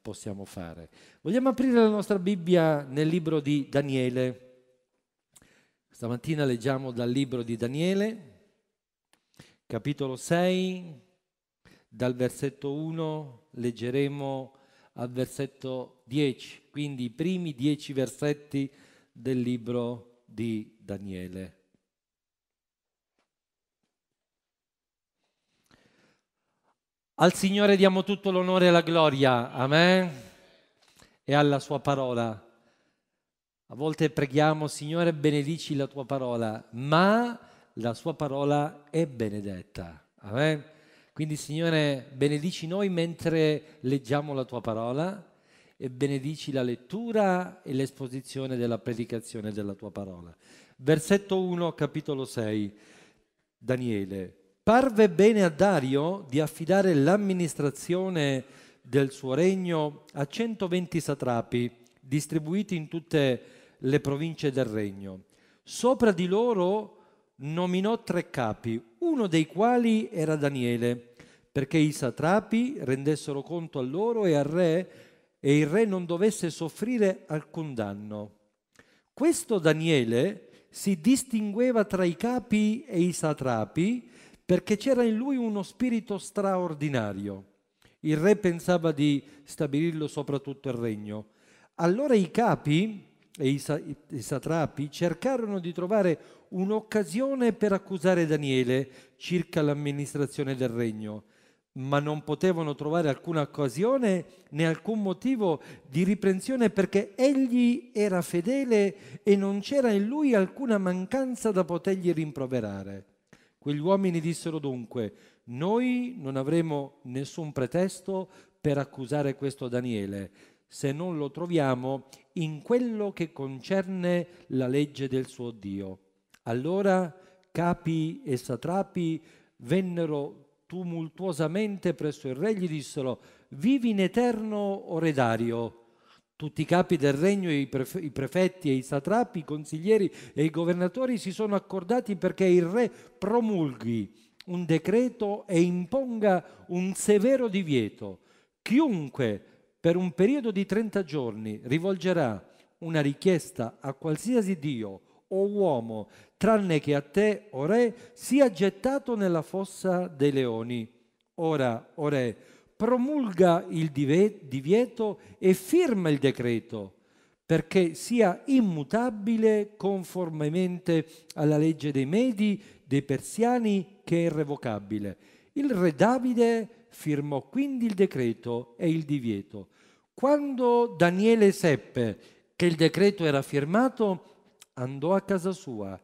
possiamo fare. Vogliamo aprire la nostra Bibbia nel libro di Daniele. Stamattina leggiamo dal libro di Daniele, capitolo 6, dal versetto 1 leggeremo al versetto 10, quindi i primi dieci versetti del libro di Daniele. Al Signore diamo tutto l'onore e la gloria, amen, e alla sua parola. A volte preghiamo, Signore, benedici la tua parola, ma la sua parola è benedetta, amen. Quindi, Signore, benedici noi mentre leggiamo la tua parola e benedici la lettura e l'esposizione della predicazione della tua parola. Versetto 1, capitolo 6, Daniele parve bene a Dario di affidare l'amministrazione del suo regno a 120 satrapi distribuiti in tutte le province del regno. Sopra di loro nominò tre capi, uno dei quali era Daniele, perché i satrapi rendessero conto a loro e al re e il re non dovesse soffrire alcun danno. Questo Daniele si distingueva tra i capi e i satrapi perché c'era in lui uno spirito straordinario. Il re pensava di stabilirlo sopra tutto il regno. Allora i capi e i, sa- i satrapi cercarono di trovare un'occasione per accusare Daniele circa l'amministrazione del regno, ma non potevano trovare alcuna occasione né alcun motivo di riprensione perché egli era fedele e non c'era in lui alcuna mancanza da potergli rimproverare. Quegli uomini dissero dunque, noi non avremo nessun pretesto per accusare questo Daniele, se non lo troviamo in quello che concerne la legge del suo Dio. Allora capi e satrapi vennero tumultuosamente presso il re e gli dissero, vivi in eterno, o re Dario, tutti i capi del regno, i, prefe i prefetti e i satrapi, i consiglieri e i governatori si sono accordati perché il re promulghi un decreto e imponga un severo divieto. Chiunque per un periodo di 30 giorni rivolgerà una richiesta a qualsiasi Dio o uomo, tranne che a te, o re, sia gettato nella fossa dei leoni. Ora, o re, promulga il divieto e firma il decreto perché sia immutabile conformemente alla legge dei Medi, dei Persiani, che è irrevocabile. Il re Davide firmò quindi il decreto e il divieto. Quando Daniele seppe che il decreto era firmato, andò a casa sua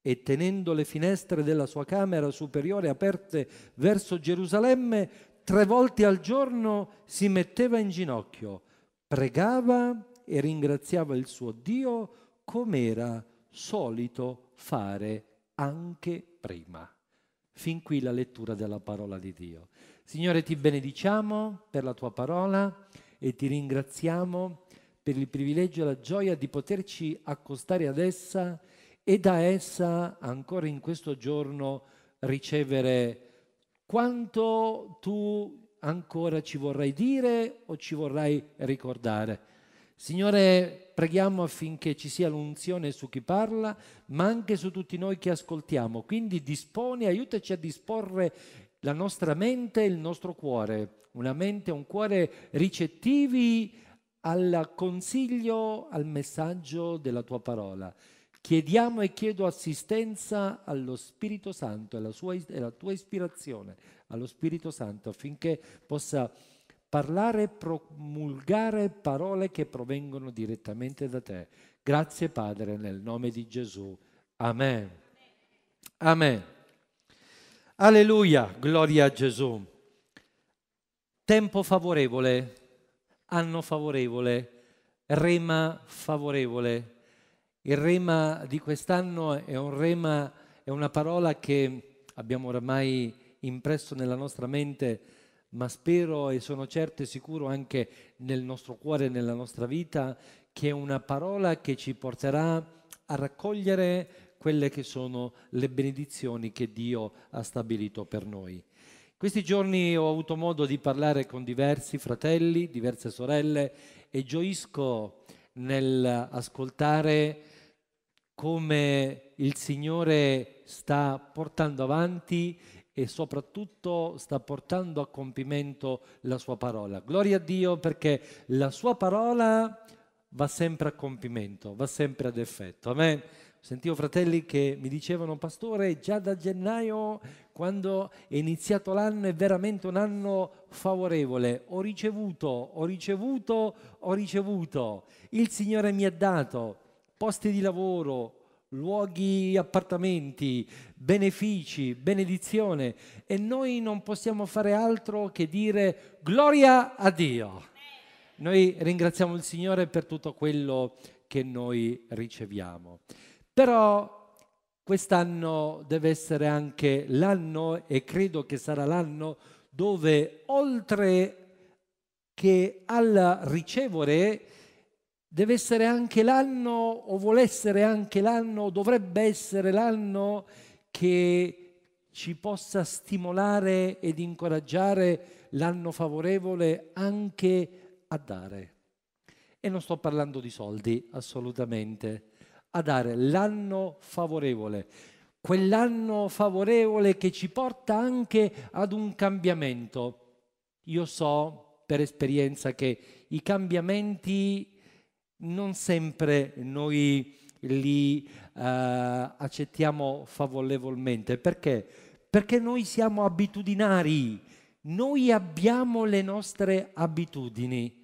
e tenendo le finestre della sua camera superiore aperte verso Gerusalemme, tre volte al giorno si metteva in ginocchio, pregava e ringraziava il suo Dio come era solito fare anche prima. Fin qui la lettura della parola di Dio. Signore, ti benediciamo per la tua parola e ti ringraziamo per il privilegio e la gioia di poterci accostare ad essa e da essa ancora in questo giorno ricevere quanto tu ancora ci vorrai dire o ci vorrai ricordare. Signore, preghiamo affinché ci sia l'unzione su chi parla, ma anche su tutti noi che ascoltiamo. Quindi disponi, aiutaci a disporre la nostra mente e il nostro cuore, una mente e un cuore ricettivi al consiglio, al messaggio della tua parola. Chiediamo e chiedo assistenza allo Spirito Santo, alla, sua, alla tua ispirazione, allo Spirito Santo affinché possa parlare e promulgare parole che provengono direttamente da te. Grazie Padre nel nome di Gesù. Amen. Amen. Alleluia, gloria a Gesù. Tempo favorevole, anno favorevole, rema favorevole, il rema di quest'anno è un rema, è una parola che abbiamo oramai impresso nella nostra mente, ma spero e sono certo e sicuro anche nel nostro cuore e nella nostra vita, che è una parola che ci porterà a raccogliere quelle che sono le benedizioni che Dio ha stabilito per noi. Questi giorni ho avuto modo di parlare con diversi fratelli, diverse sorelle e gioisco nell'ascoltare come il Signore sta portando avanti e soprattutto sta portando a compimento la sua parola. Gloria a Dio perché la sua parola va sempre a compimento, va sempre ad effetto. Amen. Sentivo fratelli che mi dicevano, pastore, già da gennaio, quando è iniziato l'anno, è veramente un anno favorevole. Ho ricevuto, ho ricevuto, ho ricevuto. Il Signore mi ha dato, posti di lavoro, luoghi, appartamenti, benefici, benedizione e noi non possiamo fare altro che dire gloria a Dio. Noi ringraziamo il Signore per tutto quello che noi riceviamo. Però quest'anno deve essere anche l'anno e credo che sarà l'anno dove oltre che al ricevere deve essere anche l'anno, o vuole essere anche l'anno, o dovrebbe essere l'anno che ci possa stimolare ed incoraggiare l'anno favorevole anche a dare. E non sto parlando di soldi, assolutamente, a dare l'anno favorevole, quell'anno favorevole che ci porta anche ad un cambiamento. Io so per esperienza che i cambiamenti non sempre noi li eh, accettiamo favorevolmente. Perché? Perché noi siamo abitudinari, noi abbiamo le nostre abitudini.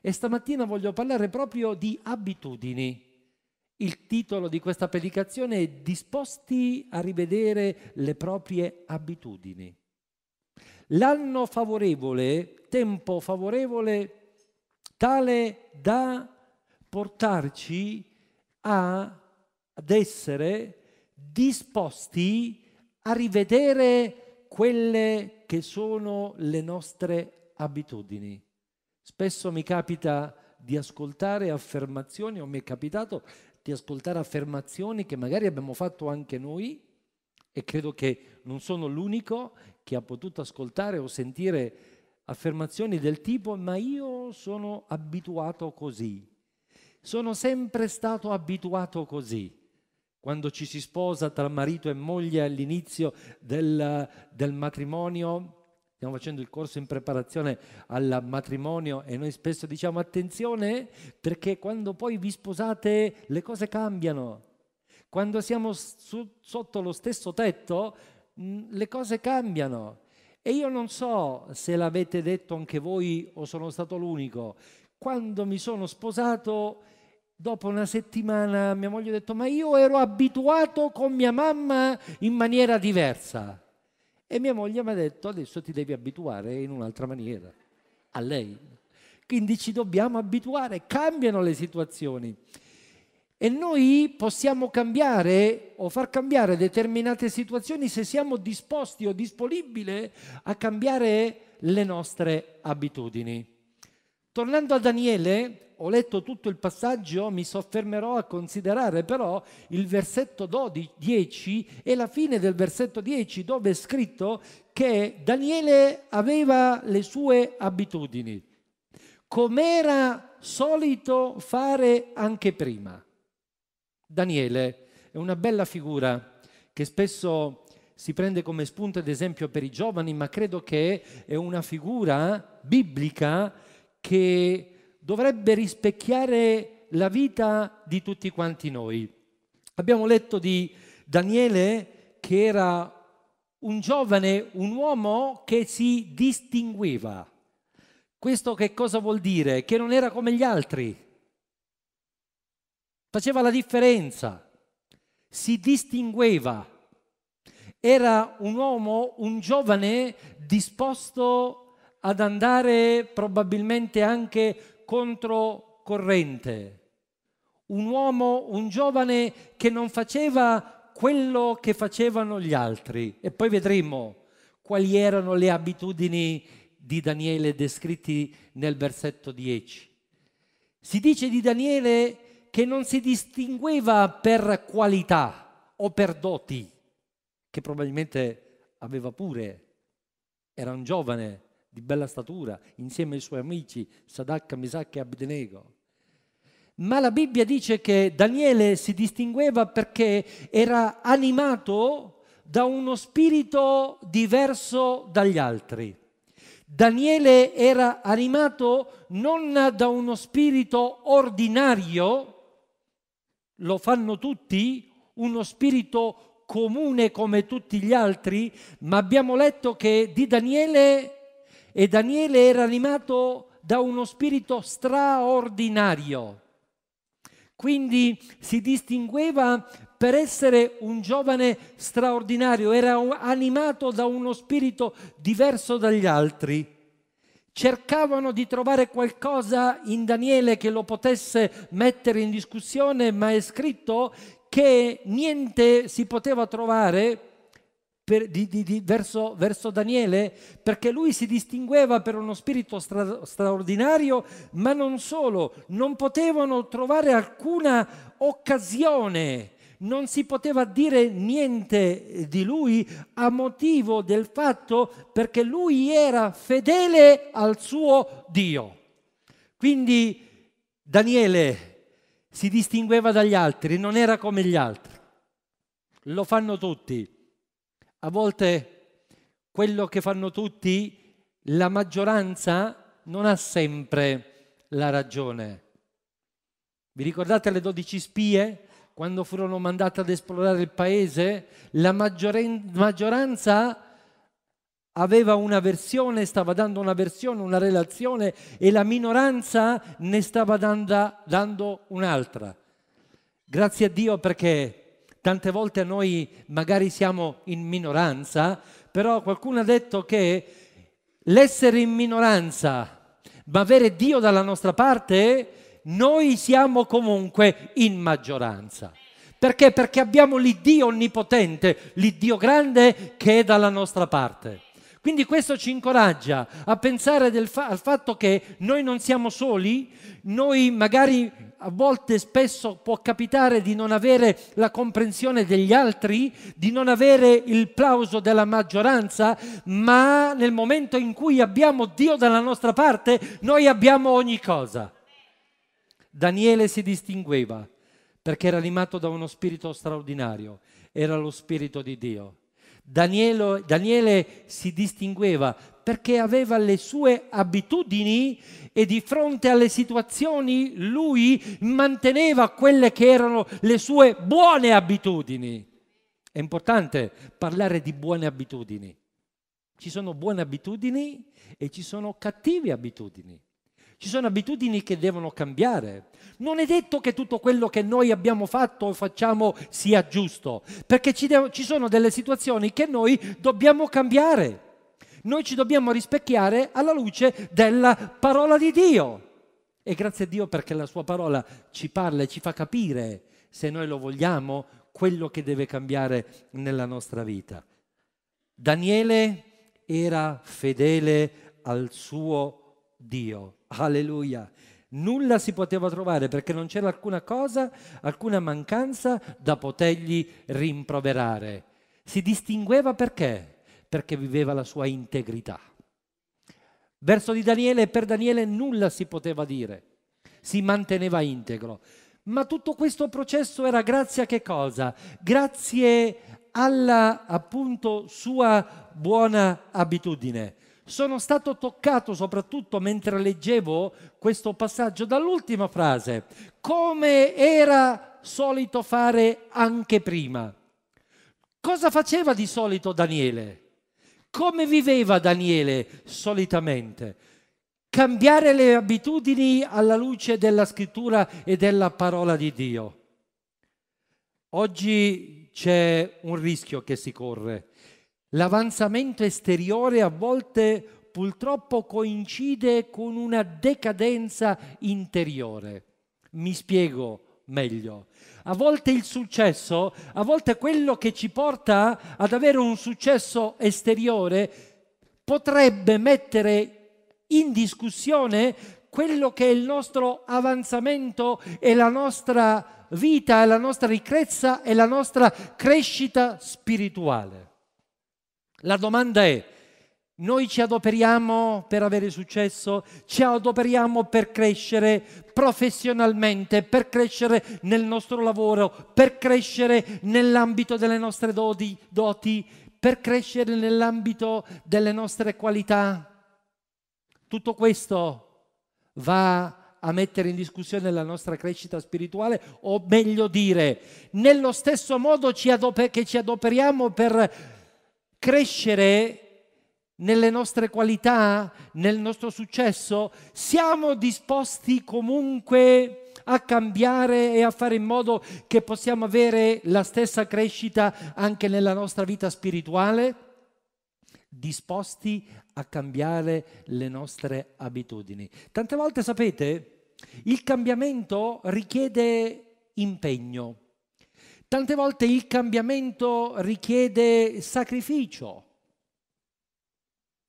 E stamattina voglio parlare proprio di abitudini. Il titolo di questa predicazione è Disposti a rivedere le proprie abitudini. L'anno favorevole, tempo favorevole, tale da portarci a, ad essere disposti a rivedere quelle che sono le nostre abitudini. Spesso mi capita di ascoltare affermazioni, o mi è capitato di ascoltare affermazioni che magari abbiamo fatto anche noi, e credo che non sono l'unico che ha potuto ascoltare o sentire affermazioni del tipo ma io sono abituato così, sono sempre stato abituato così. Quando ci si sposa tra marito e moglie all'inizio del, del matrimonio, Stiamo facendo il corso in preparazione al matrimonio e noi spesso diciamo attenzione perché quando poi vi sposate le cose cambiano. Quando siamo su, sotto lo stesso tetto mh, mm, le cose cambiano. E io non so se l'avete detto anche voi o sono stato l'unico. Quando mi sono sposato, dopo una settimana mia moglie ha detto, ma io ero abituato con mia mamma in maniera diversa. E mia moglie mi ha detto, adesso ti devi abituare in un'altra maniera, a lei. Quindi ci dobbiamo abituare, cambiano le situazioni. E noi possiamo cambiare o far cambiare determinate situazioni se siamo disposti o disponibili a cambiare le nostre abitudini. Tornando a Daniele, ho letto tutto il passaggio, mi soffermerò a considerare però il versetto 12, 10 e la fine del versetto 10 dove è scritto che Daniele aveva le sue abitudini, come era solito fare anche prima. Daniele è una bella figura che spesso si prende come spunto ad esempio per i giovani, ma credo che è una figura biblica che dovrebbe rispecchiare la vita di tutti quanti noi. Abbiamo letto di Daniele che era un giovane, un uomo che si distingueva. Questo che cosa vuol dire? Che non era come gli altri. Faceva la differenza, si distingueva. Era un uomo, un giovane disposto a ad andare probabilmente anche controcorrente. Un uomo, un giovane che non faceva quello che facevano gli altri. E poi vedremo quali erano le abitudini di Daniele descritti nel versetto 10. Si dice di Daniele che non si distingueva per qualità o per doti, che probabilmente aveva pure, era un giovane, di bella statura, insieme ai suoi amici Sadak, Misak e Abdenego. Ma la Bibbia dice che Daniele si distingueva perché era animato da uno spirito diverso dagli altri. Daniele era animato non da uno spirito ordinario, lo fanno tutti, uno spirito comune come tutti gli altri, ma abbiamo letto che di Daniele e Daniele era animato da uno spirito straordinario. Quindi si distingueva per essere un giovane straordinario, era animato da uno spirito diverso dagli altri. Cercavano di trovare qualcosa in Daniele che lo potesse mettere in discussione, ma è scritto che niente si poteva trovare per, di, di, di, verso, verso, Daniele perché lui si distingueva per uno spirito stra, straordinario, ma non solo, non potevano trovare alcuna occasione non si poteva dire niente di lui a motivo del fatto perché lui era fedele al suo Dio. Quindi Daniele si distingueva dagli altri, non era come gli altri. Lo fanno tutti. A volte quello che fanno tutti, la maggioranza non ha sempre la ragione. Vi ricordate le 12 spie? Quando furono mandate ad esplorare il paese, la maggioranza aveva una versione, stava dando una versione, una relazione e la minoranza ne stava dando, dando un'altra. Grazie a Dio perché Tante volte noi magari siamo in minoranza, però qualcuno ha detto che l'essere in minoranza, ma avere Dio dalla nostra parte, noi siamo comunque in maggioranza. Perché? Perché abbiamo l'Iddio onnipotente, l'Iddio grande che è dalla nostra parte. Quindi questo ci incoraggia a pensare fa al fatto che noi non siamo soli, noi magari a volte spesso può capitare di non avere la comprensione degli altri, di non avere il plauso della maggioranza, ma nel momento in cui abbiamo Dio dalla nostra parte, noi abbiamo ogni cosa. Daniele si distingueva perché era animato da uno spirito straordinario, era lo spirito di Dio. Daniele, Daniele si distingueva perché aveva le sue abitudini e di fronte alle situazioni lui manteneva quelle che erano le sue buone abitudini. È importante parlare di buone abitudini. Ci sono buone abitudini e ci sono cattive abitudini. Ci sono abitudini che devono cambiare. Non è detto che tutto quello che noi abbiamo fatto o facciamo sia giusto, perché ci, ci sono delle situazioni che noi dobbiamo cambiare noi ci dobbiamo rispecchiare alla luce della parola di Dio. E grazie a Dio perché la sua parola ci parla e ci fa capire, se noi lo vogliamo, quello che deve cambiare nella nostra vita. Daniele era fedele al suo Dio. Alleluia. Nulla si poteva trovare perché non c'era alcuna cosa, alcuna mancanza da potergli rimproverare. Si distingueva perché? perché viveva la sua integrità. Verso di Daniele, per Daniele nulla si poteva dire, si manteneva integro. Ma tutto questo processo era grazie a che cosa? Grazie alla appunto sua buona abitudine. Sono stato toccato soprattutto mentre leggevo questo passaggio dall'ultima frase, come era solito fare anche prima. Cosa faceva di solito Daniele? Come viveva Daniele solitamente? Cambiare le abitudini alla luce della scrittura e della parola di Dio. Oggi c'è un rischio che si corre. L'avanzamento esteriore a volte purtroppo coincide con una decadenza interiore. Mi spiego, meglio. A volte il successo, a volte quello che ci porta ad avere un successo esteriore, potrebbe mettere in discussione quello che è il nostro avanzamento e la nostra vita, la nostra ricchezza e la nostra crescita spirituale. La domanda è, noi ci adoperiamo per avere successo, ci adoperiamo per crescere professionalmente, per crescere nel nostro lavoro, per crescere nell'ambito delle nostre doti, doti per crescere nell'ambito delle nostre qualità. Tutto questo va a mettere in discussione la nostra crescita spirituale o meglio dire, nello stesso modo ci che ci adoperiamo per crescere nelle nostre qualità, nel nostro successo? Siamo disposti comunque a cambiare e a fare in modo che possiamo avere la stessa crescita anche nella nostra vita spirituale? Disposti a cambiare le nostre abitudini. Tante volte sapete, il cambiamento richiede impegno. Tante volte il cambiamento richiede sacrificio.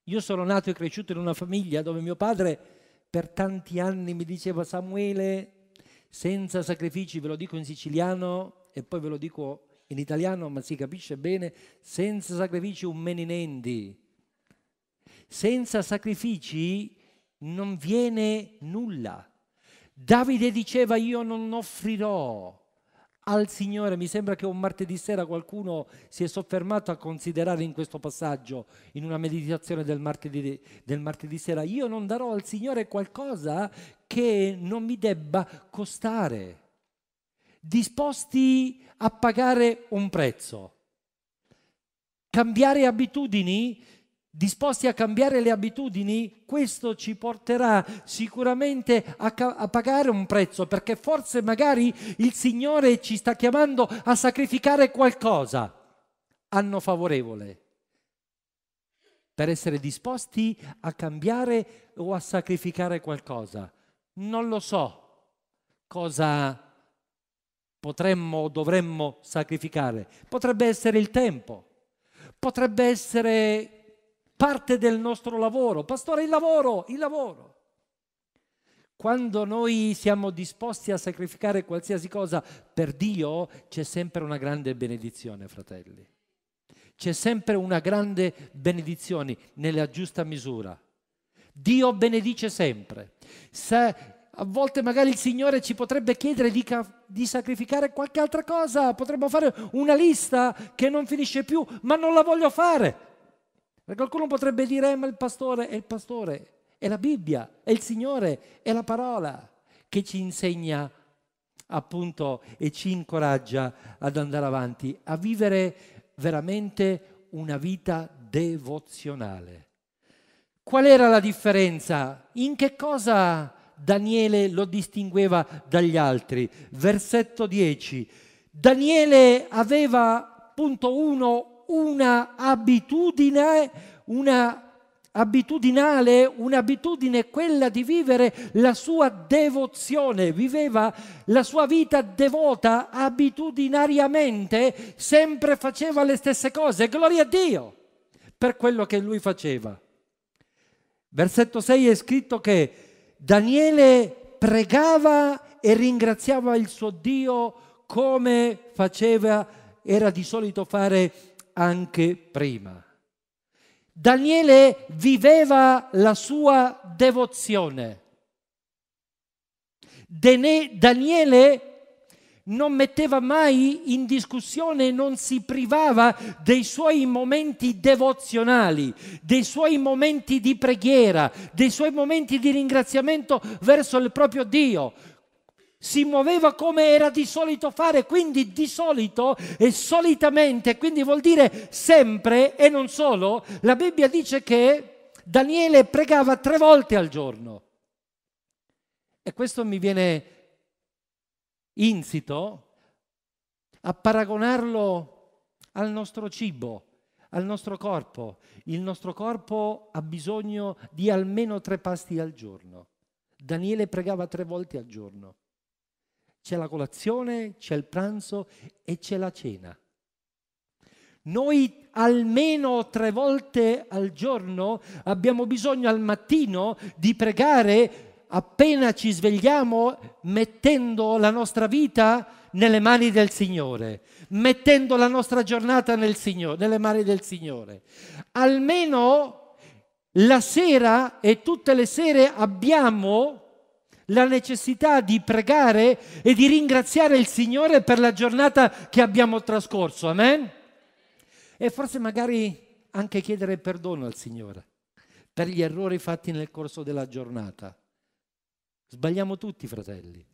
Io sono nato e cresciuto in una famiglia dove mio padre per tanti anni mi diceva Samuele, senza sacrifici, ve lo dico in siciliano e poi ve lo dico in italiano, ma si capisce bene, senza sacrifici un meninendi. Senza sacrifici non viene nulla. Davide diceva io non offrirò al Signore. Mi sembra che un martedì sera qualcuno si è soffermato a considerare in questo passaggio, in una meditazione del martedì, del martedì sera, io non darò al Signore qualcosa che non mi debba costare. Disposti a pagare un prezzo. Cambiare abitudini disposti a cambiare le abitudini, questo ci porterà sicuramente a, ca- a, pagare un prezzo, perché forse magari il Signore ci sta chiamando a sacrificare qualcosa. Anno favorevole. Per essere disposti a cambiare o a sacrificare qualcosa. Non lo so cosa potremmo o dovremmo sacrificare. Potrebbe essere il tempo, potrebbe essere parte del nostro lavoro. Pastore, il lavoro, il lavoro. Quando noi siamo disposti a sacrificare qualsiasi cosa per Dio, c'è sempre una grande benedizione, fratelli. C'è sempre una grande benedizione nella giusta misura. Dio benedice sempre. Se a volte magari il Signore ci potrebbe chiedere di, di, sacrificare qualche altra cosa, potremmo fare una lista che non finisce più, ma non la voglio fare. Qualcuno potrebbe dire, eh, ma il pastore è il pastore, è la Bibbia, è il Signore, è la parola che ci insegna appunto e ci incoraggia ad andare avanti, a vivere veramente una vita devozionale. Qual era la differenza? In che cosa Daniele lo distingueva dagli altri? Versetto 10. Daniele aveva, punto 1, una abitudine, una abitudinale, un'abitudine quella di vivere la sua devozione, viveva la sua vita devota abitudinariamente, sempre faceva le stesse cose, gloria a Dio per quello che lui faceva. Versetto 6 è scritto che Daniele pregava e ringraziava il suo Dio come faceva, era di solito fare anche prima. Daniele viveva la sua devozione. Daniele non metteva mai in discussione, non si privava dei suoi momenti devozionali, dei suoi momenti di preghiera, dei suoi momenti di ringraziamento verso il proprio Dio si muoveva come era di solito fare, quindi di solito e solitamente, quindi vuol dire sempre e non solo, la Bibbia dice che Daniele pregava tre volte al giorno. E questo mi viene insito a paragonarlo al nostro cibo, al nostro corpo. Il nostro corpo ha bisogno di almeno tre pasti al giorno. Daniele pregava tre volte al giorno c'è la colazione, c'è il pranzo e c'è la cena. Noi almeno tre volte al giorno abbiamo bisogno al mattino di pregare appena ci svegliamo mettendo la nostra vita nelle mani del Signore, mettendo la nostra giornata nel Signore, nelle mani del Signore. Almeno la sera e tutte le sere abbiamo la necessità di pregare e di ringraziare il Signore per la giornata che abbiamo trascorso. Amen? E forse magari anche chiedere perdono al Signore per gli errori fatti nel corso della giornata. Sbagliamo tutti, fratelli.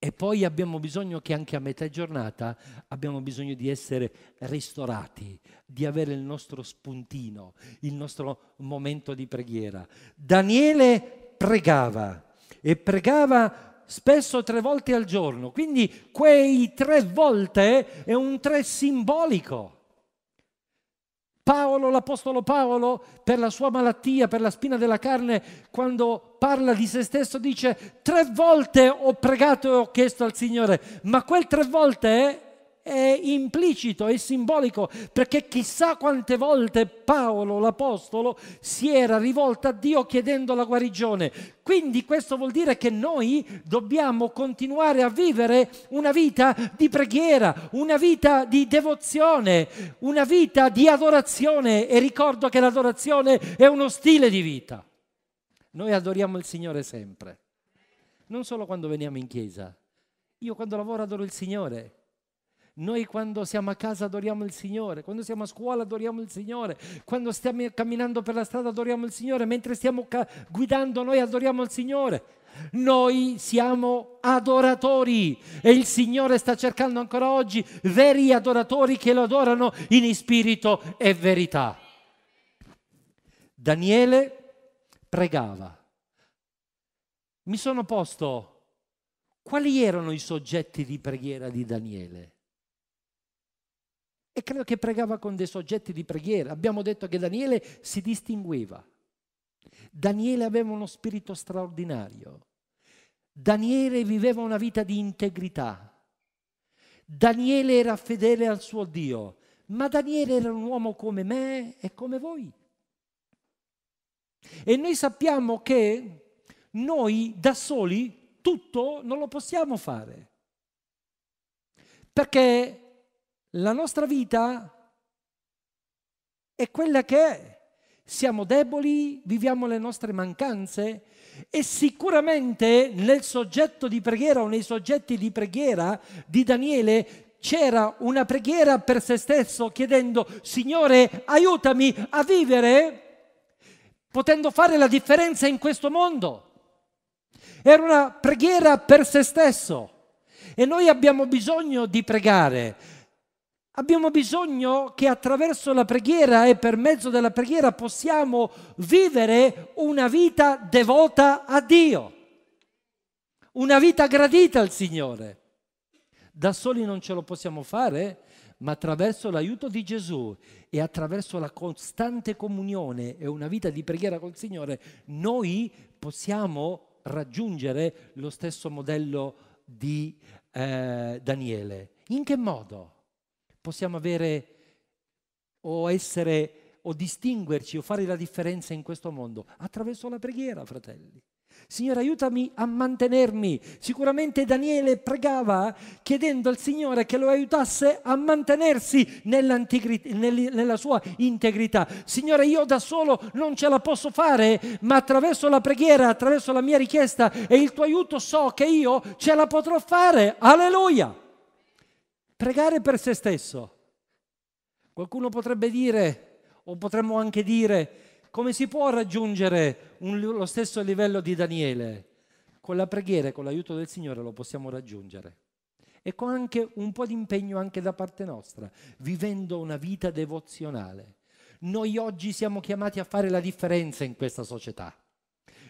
E poi abbiamo bisogno che anche a metà giornata abbiamo bisogno di essere ristorati, di avere il nostro spuntino, il nostro momento di preghiera. Daniele pregava e pregava spesso tre volte al giorno. Quindi quei tre volte è un tre simbolico. Paolo, l'Apostolo Paolo, per la sua malattia, per la spina della carne, quando parla di se stesso dice tre volte ho pregato e ho chiesto al Signore, ma quel tre volte è implicito, è simbolico, perché chissà quante volte Paolo, l'Apostolo, si era rivolto a Dio chiedendo la guarigione. Quindi questo vuol dire che noi dobbiamo continuare a vivere una vita di preghiera, una vita di devozione, una vita di adorazione e ricordo che l'adorazione è uno stile di vita. Noi adoriamo il Signore sempre, non solo quando veniamo in chiesa. Io quando lavoro adoro il Signore, noi quando siamo a casa adoriamo il Signore, quando siamo a scuola adoriamo il Signore, quando stiamo camminando per la strada adoriamo il Signore, mentre stiamo ca- guidando noi adoriamo il Signore. Noi siamo adoratori e il Signore sta cercando ancora oggi veri adoratori che lo adorano in spirito e verità. Daniele pregava. Mi sono posto quali erano i soggetti di preghiera di Daniele? E credo che pregava con dei soggetti di preghiera. Abbiamo detto che Daniele si distingueva. Daniele aveva uno spirito straordinario. Daniele viveva una vita di integrità. Daniele era fedele al suo Dio. Ma Daniele era un uomo come me e come voi. E noi sappiamo che noi da soli tutto non lo possiamo fare. Perché la nostra vita è quella che è. Siamo deboli, viviamo le nostre mancanze e sicuramente nel soggetto di preghiera o nei soggetti di preghiera di Daniele c'era una preghiera per se stesso chiedendo Signore aiutami a vivere potendo fare la differenza in questo mondo. Era una preghiera per se stesso e noi abbiamo bisogno di pregare Abbiamo bisogno che attraverso la preghiera e per mezzo della preghiera possiamo vivere una vita devota a Dio, una vita gradita al Signore. Da soli non ce lo possiamo fare, ma attraverso l'aiuto di Gesù e attraverso la costante comunione e una vita di preghiera col Signore, noi possiamo raggiungere lo stesso modello di eh, Daniele. In che modo? possiamo avere o essere o distinguerci o fare la differenza in questo mondo? Attraverso la preghiera, fratelli. Signore, aiutami a mantenermi. Sicuramente Daniele pregava chiedendo al Signore che lo aiutasse a mantenersi nella sua integrità. Signore, io da solo non ce la posso fare, ma attraverso la preghiera, attraverso la mia richiesta e il tuo aiuto so che io ce la potrò fare. Alleluia! Pregare per se stesso. Qualcuno potrebbe dire, o potremmo anche dire, come si può raggiungere un, lo stesso livello di Daniele? Con la preghiera e con l'aiuto del Signore lo possiamo raggiungere. E con anche un po' di impegno anche da parte nostra, vivendo una vita devozionale. Noi oggi siamo chiamati a fare la differenza in questa società.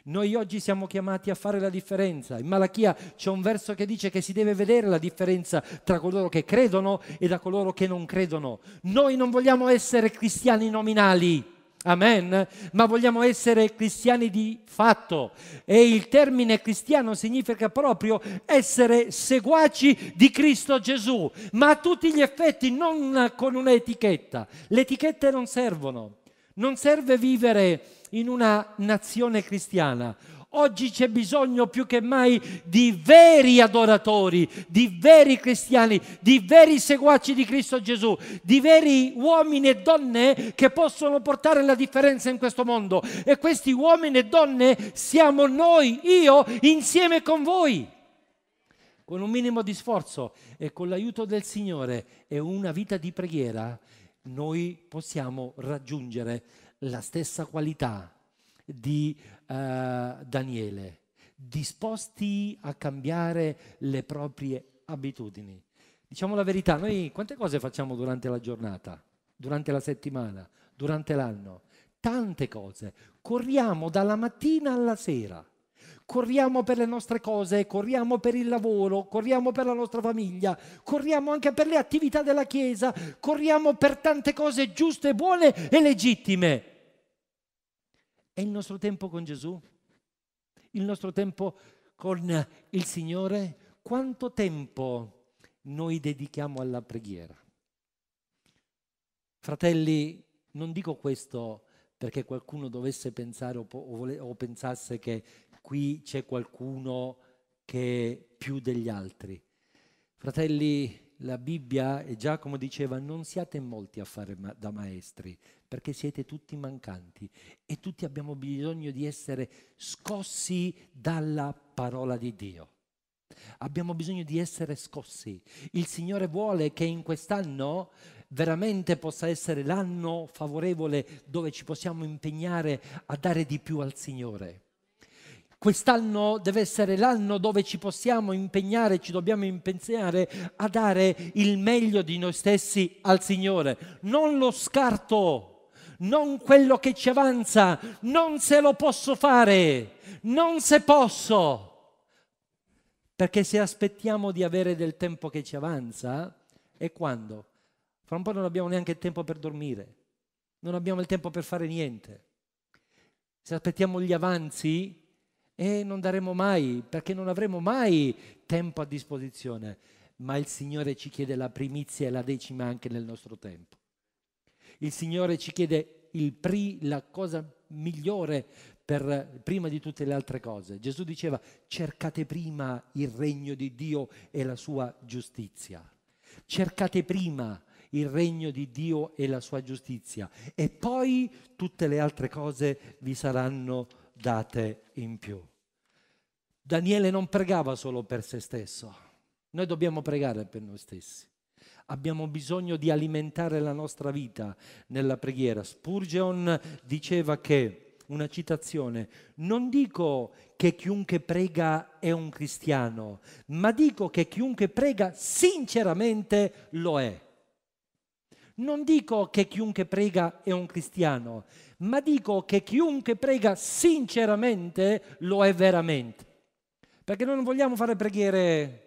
Noi oggi siamo chiamati a fare la differenza. In Malachia c'è un verso che dice che si deve vedere la differenza tra coloro che credono e da coloro che non credono. Noi non vogliamo essere cristiani nominali. Amen. Ma vogliamo essere cristiani di fatto. E il termine cristiano significa proprio essere seguaci di Cristo Gesù, ma a tutti gli effetti, non con un'etichetta. Le etichette non servono. Non serve vivere in una nazione cristiana. Oggi c'è bisogno più che mai di veri adoratori, di veri cristiani, di veri seguaci di Cristo Gesù, di veri uomini e donne che possono portare la differenza in questo mondo. E questi uomini e donne siamo noi, io, insieme con voi. Con un minimo di sforzo e con l'aiuto del Signore e una vita di preghiera, noi possiamo raggiungere la stessa qualità di eh, Daniele, disposti a cambiare le proprie abitudini. Diciamo la verità, noi quante cose facciamo durante la giornata, durante la settimana, durante l'anno? Tante cose. Corriamo dalla mattina alla sera. Corriamo per le nostre cose, corriamo per il lavoro, corriamo per la nostra famiglia, corriamo anche per le attività della Chiesa, corriamo per tante cose giuste, buone e legittime. È il nostro tempo con Gesù? Il nostro tempo con il Signore? Quanto tempo noi dedichiamo alla preghiera? Fratelli, non dico questo perché qualcuno dovesse pensare o, o, vole- o pensasse che qui c'è qualcuno che è più degli altri. Fratelli, la Bibbia, e Giacomo diceva, non siate molti a fare ma- da maestri, perché siete tutti mancanti e tutti abbiamo bisogno di essere scossi dalla parola di Dio. Abbiamo bisogno di essere scossi. Il Signore vuole che in quest'anno veramente possa essere l'anno favorevole dove ci possiamo impegnare a dare di più al Signore. Quest'anno deve essere l'anno dove ci possiamo impegnare, ci dobbiamo impegnare a dare il meglio di noi stessi al Signore, non lo scarto, non quello che ci avanza, non se lo posso fare, non se posso. Perché se aspettiamo di avere del tempo che ci avanza, e quando? Fra un po' non abbiamo neanche il tempo per dormire, non abbiamo il tempo per fare niente. Se aspettiamo gli avanzi, e non daremo mai, perché non avremo mai tempo a disposizione, ma il Signore ci chiede la primizia e la decima anche nel nostro tempo. Il Signore ci chiede pri, la cosa migliore per, prima di tutte le altre cose. Gesù diceva cercate prima il regno di Dio e la sua giustizia. Cercate prima il regno di Dio e la sua giustizia e poi tutte le altre cose vi saranno date in più. Daniele non pregava solo per se stesso, noi dobbiamo pregare per noi stessi. Abbiamo bisogno di alimentare la nostra vita nella preghiera. Spurgeon diceva che, una citazione, non dico che chiunque prega è un cristiano, ma dico che chiunque prega sinceramente lo è. Non dico che chiunque prega è un cristiano, ma dico che chiunque prega sinceramente lo è veramente. Perché noi non vogliamo fare preghiere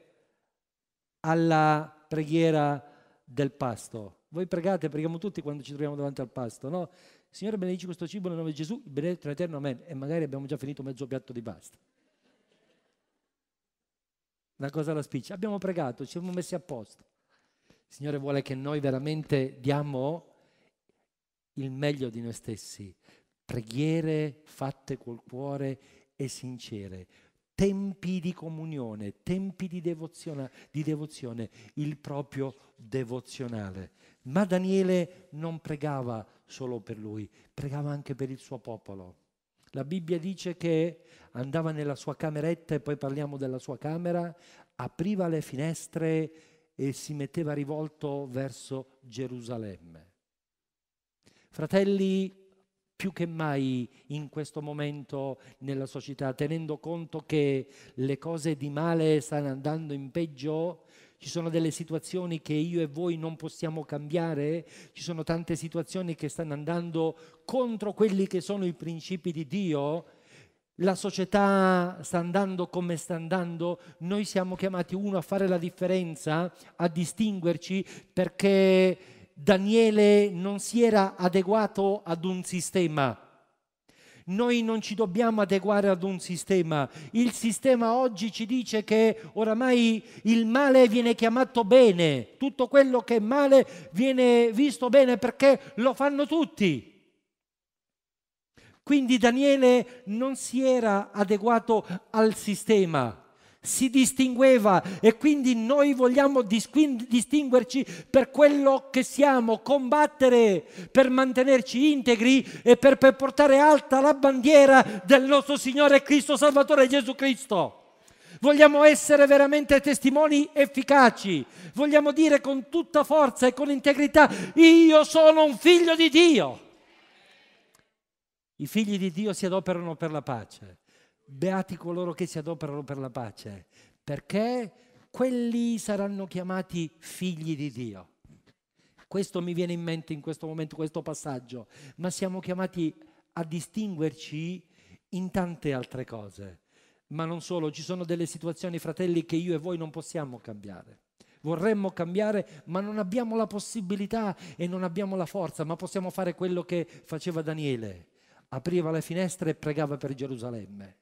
alla preghiera del pasto. Voi pregate, preghiamo tutti quando ci troviamo davanti al pasto, no? Signore benedici questo cibo nel nome di Gesù, benedetto l'Eterno, amen. E magari abbiamo già finito mezzo piatto di pasta. Una cosa alla spiccia. Abbiamo pregato, ci siamo messi a posto. Signore vuole che noi veramente diamo il meglio di noi stessi, preghiere fatte col cuore e sincere, tempi di comunione, tempi di devozione, di devozione, il proprio devozionale. Ma Daniele non pregava solo per lui, pregava anche per il suo popolo. La Bibbia dice che andava nella sua cameretta, e poi parliamo della sua camera, apriva le finestre e si metteva rivolto verso Gerusalemme. Fratelli, più che mai in questo momento nella società, tenendo conto che le cose di male stanno andando in peggio, ci sono delle situazioni che io e voi non possiamo cambiare, ci sono tante situazioni che stanno andando contro quelli che sono i principi di Dio, la società sta andando come sta andando, noi siamo chiamati uno a fare la differenza, a distinguerci perché Daniele non si era adeguato ad un sistema. Noi non ci dobbiamo adeguare ad un sistema. Il sistema oggi ci dice che oramai il male viene chiamato bene, tutto quello che è male viene visto bene perché lo fanno tutti. Quindi Daniele non si era adeguato al sistema si distingueva e quindi noi vogliamo distinguerci per quello che siamo, combattere per mantenerci integri e per, portare alta la bandiera del nostro Signore Cristo Salvatore Gesù Cristo. Vogliamo essere veramente testimoni efficaci, vogliamo dire con tutta forza e con integrità, io sono un figlio di Dio. I figli di Dio si adoperano per la pace beati coloro che si adoperano per la pace, perché quelli saranno chiamati figli di Dio. Questo mi viene in mente in questo momento, questo passaggio, ma siamo chiamati a distinguerci in tante altre cose. Ma non solo, ci sono delle situazioni, fratelli, che io e voi non possiamo cambiare. Vorremmo cambiare, ma non abbiamo la possibilità e non abbiamo la forza, ma possiamo fare quello che faceva Daniele. Apriva le finestre e pregava per Gerusalemme.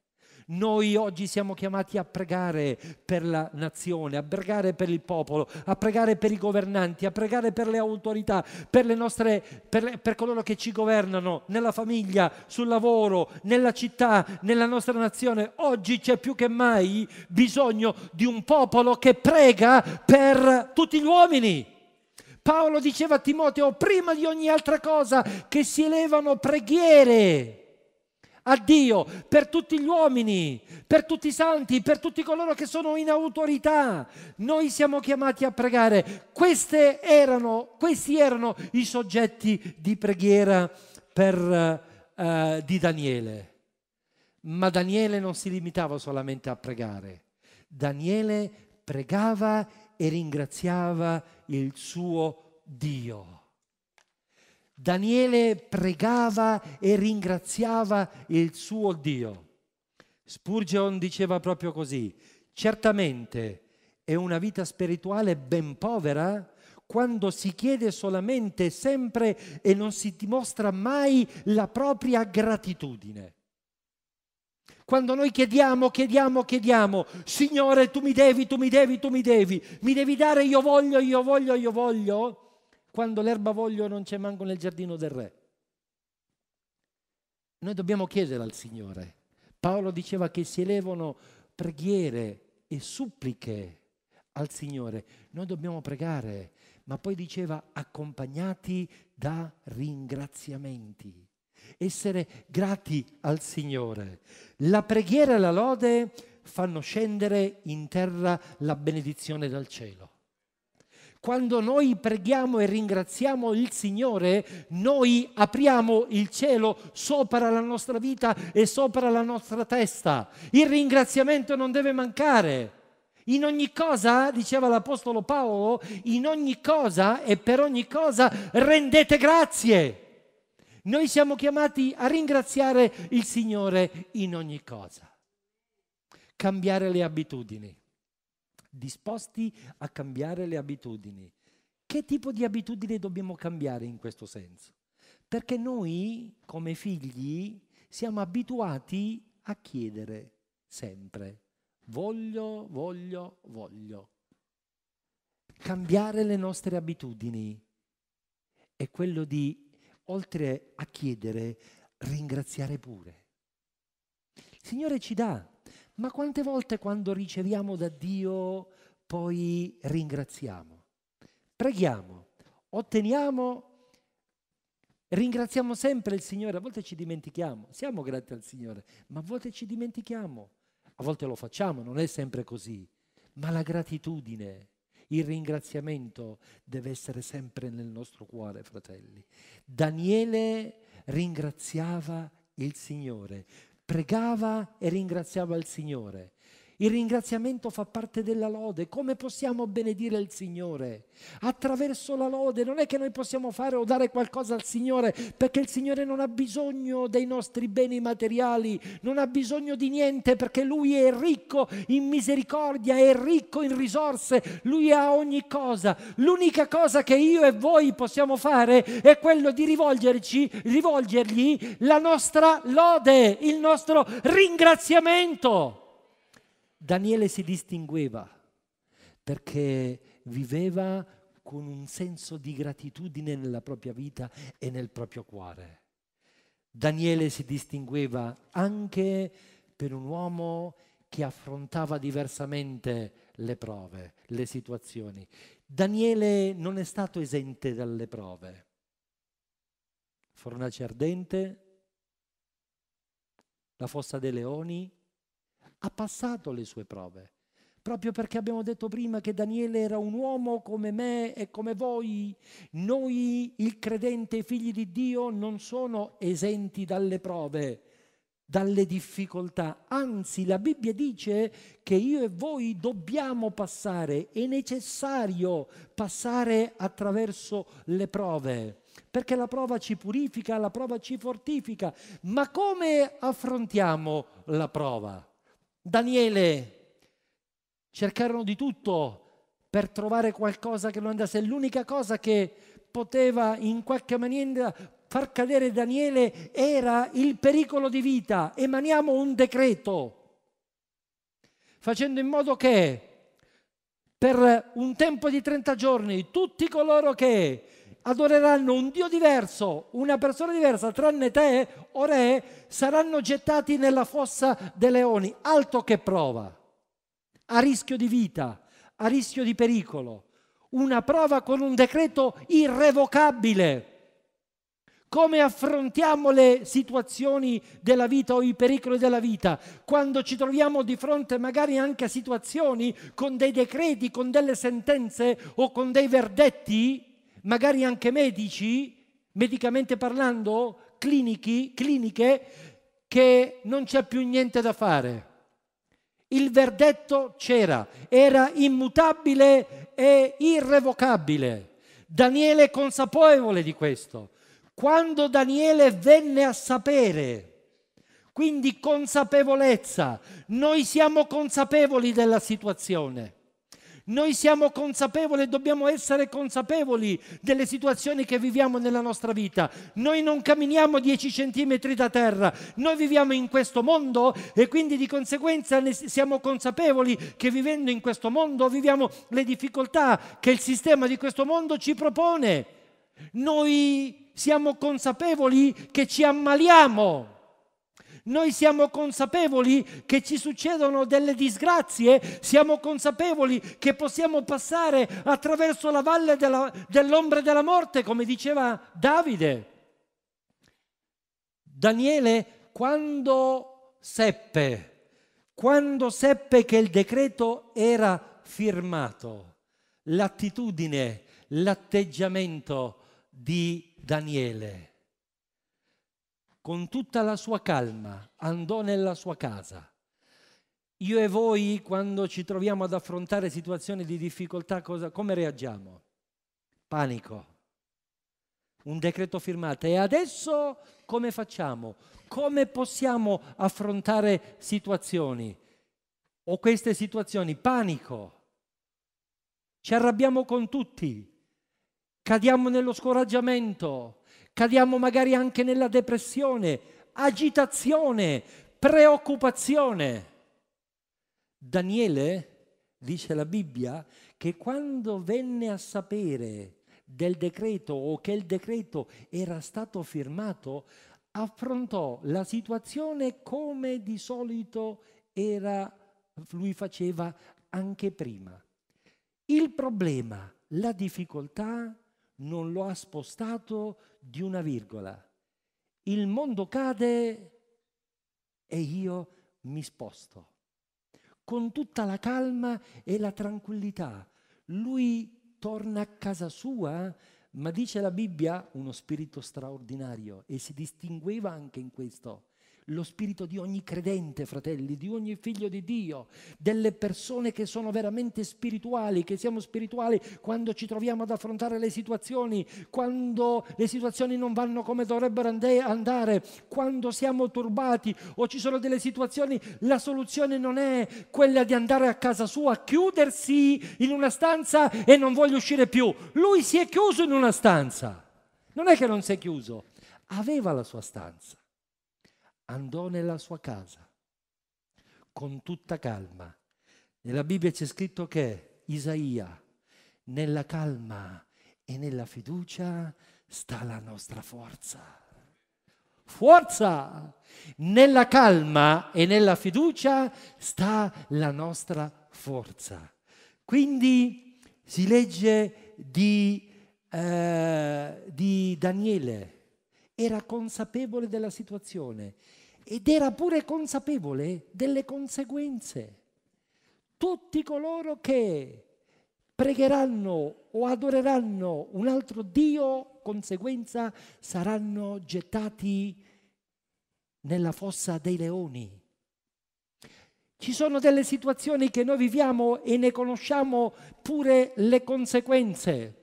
Noi oggi siamo chiamati a pregare per la nazione, a pregare per il popolo, a pregare per i governanti, a pregare per le autorità, per, le nostre, per, le, per coloro che ci governano, nella famiglia, sul lavoro, nella città, nella nostra nazione. Oggi c'è più che mai bisogno di un popolo che prega per tutti gli uomini. Paolo diceva a Timoteo, prima di ogni altra cosa, che si elevano preghiere, a Dio, per tutti gli uomini, per tutti i santi, per tutti coloro che sono in autorità. Noi siamo chiamati a pregare. Erano, questi erano i soggetti di preghiera per, eh, di Daniele. Ma Daniele non si limitava solamente a pregare. Daniele pregava e ringraziava il suo Dio. Daniele pregava e ringraziava il suo Dio. Spurgeon diceva proprio così, certamente è una vita spirituale ben povera quando si chiede solamente sempre e non si dimostra mai la propria gratitudine. Quando noi chiediamo, chiediamo, chiediamo, Signore tu mi devi, tu mi devi, tu mi devi, mi devi dare, io voglio, io voglio, io voglio, quando l'erba voglio non c'è manco nel giardino del re. Noi dobbiamo chiedere al Signore. Paolo diceva che si elevano preghiere e suppliche al Signore. Noi dobbiamo pregare, ma poi diceva accompagnati da ringraziamenti. Essere grati al Signore. La preghiera e la lode fanno scendere in terra la benedizione dal cielo. Quando noi preghiamo e ringraziamo il Signore, noi apriamo il cielo sopra la nostra vita e sopra la nostra testa. Il ringraziamento non deve mancare. In ogni cosa, diceva l'Apostolo Paolo, in ogni cosa e per ogni cosa rendete grazie. Noi siamo chiamati a ringraziare il Signore in ogni cosa. Cambiare le abitudini disposti a cambiare le abitudini. Che tipo di abitudini dobbiamo cambiare in questo senso? Perché noi, come figli, siamo abituati a chiedere sempre, voglio, voglio, voglio. Cambiare le nostre abitudini è quello di, oltre a chiedere, ringraziare pure. Il Signore ci dà, ma quante volte quando riceviamo da Dio poi ringraziamo, preghiamo, otteniamo, ringraziamo sempre il Signore, a volte ci dimentichiamo, siamo grati al Signore, ma a volte ci dimentichiamo, a volte lo facciamo, non è sempre così, ma la gratitudine il ringraziamento deve essere sempre nel nostro cuore, fratelli. Daniele ringraziava il Signore pregava e ringraziava il Signore. Il ringraziamento fa parte della lode. Come possiamo benedire il Signore? Attraverso la lode. Non è che noi possiamo fare o dare qualcosa al Signore, perché il Signore non ha bisogno dei nostri beni materiali, non ha bisogno di niente, perché Lui è ricco in misericordia, è ricco in risorse, Lui ha ogni cosa. L'unica cosa che io e voi possiamo fare è quello di rivolgerci, rivolgergli la nostra lode, il nostro ringraziamento. Daniele si distingueva perché viveva con un senso di gratitudine nella propria vita e nel proprio cuore. Daniele si distingueva anche per un uomo che affrontava diversamente le prove, le situazioni. Daniele non è stato esente dalle prove. Fornace ardente, la fossa dei leoni, ha passato le sue prove. Proprio perché abbiamo detto prima che Daniele era un uomo come me e come voi, noi il credente figli di Dio non sono esenti dalle prove, dalle difficoltà. Anzi, la Bibbia dice che io e voi dobbiamo passare, è necessario passare attraverso le prove, perché la prova ci purifica, la prova ci fortifica. Ma come affrontiamo la prova? Daniele, cercarono di tutto per trovare qualcosa che non andasse. L'unica cosa che poteva in qualche maniera far cadere Daniele era il pericolo di vita. Emaniamo un decreto facendo in modo che per un tempo di 30 giorni tutti coloro che adoreranno un Dio diverso, una persona diversa, tranne te, o re, saranno gettati nella fossa dei leoni, alto che prova, a rischio di vita, a rischio di pericolo, una prova con un decreto irrevocabile. Come affrontiamo le situazioni della vita o i pericoli della vita? Quando ci troviamo di fronte magari anche a situazioni con dei decreti, con delle sentenze o con dei verdetti magari anche medici, medicamente parlando, clinici, cliniche, che non c'è più niente da fare. Il verdetto c'era, era immutabile e irrevocabile. Daniele è consapevole di questo. Quando Daniele venne a sapere, quindi consapevolezza, noi siamo consapevoli della situazione. Noi siamo consapevoli e dobbiamo essere consapevoli delle situazioni che viviamo nella nostra vita. Noi non camminiamo 10 centimetri da terra, noi viviamo in questo mondo e quindi di conseguenza siamo consapevoli che vivendo in questo mondo viviamo le difficoltà che il sistema di questo mondo ci propone. Noi siamo consapevoli che ci ammaliamo noi siamo consapevoli che ci succedono delle disgrazie, siamo consapevoli che possiamo passare attraverso la valle della, dell'ombra della morte, come diceva Davide. Daniele, quando seppe, quando seppe che il decreto era firmato, l'attitudine, l'atteggiamento di Daniele con tutta la sua calma, andò nella sua casa. Io e voi, quando ci troviamo ad affrontare situazioni di difficoltà, cosa, come reagiamo? Panico. Un decreto firmato. E adesso come facciamo? Come possiamo affrontare situazioni? O queste situazioni? Panico. Ci arrabbiamo con tutti. Cadiamo nello scoraggiamento cadiamo magari anche nella depressione, agitazione, preoccupazione. Daniele, dice la Bibbia, che quando venne a sapere del decreto o che il decreto era stato firmato, affrontò la situazione come di solito era, lui faceva anche prima. Il problema, la difficoltà non lo ha spostato di una virgola. Il mondo cade e io mi sposto. Con tutta la calma e la tranquillità. Lui torna a casa sua, ma dice la Bibbia, uno spirito straordinario e si distingueva anche in questo lo spirito di ogni credente, fratelli, di ogni figlio di Dio, delle persone che sono veramente spirituali, che siamo spirituali quando ci troviamo ad affrontare le situazioni, quando le situazioni non vanno come dovrebbero andare, quando siamo turbati o ci sono delle situazioni, la soluzione non è quella di andare a casa sua, chiudersi in una stanza e non voglio uscire più. Lui si è chiuso in una stanza. Non è che non si è chiuso, aveva la sua stanza andò nella sua casa con tutta calma. Nella Bibbia c'è scritto che Isaia, nella calma e nella fiducia sta la nostra forza. Forza! Nella calma e nella fiducia sta la nostra forza. Quindi si legge di, eh, di Daniele, era consapevole della situazione ed era pure consapevole delle conseguenze. Tutti coloro che pregheranno o adoreranno un altro Dio, conseguenza, saranno gettati nella fossa dei leoni. Ci sono delle situazioni che noi viviamo e ne conosciamo pure le conseguenze.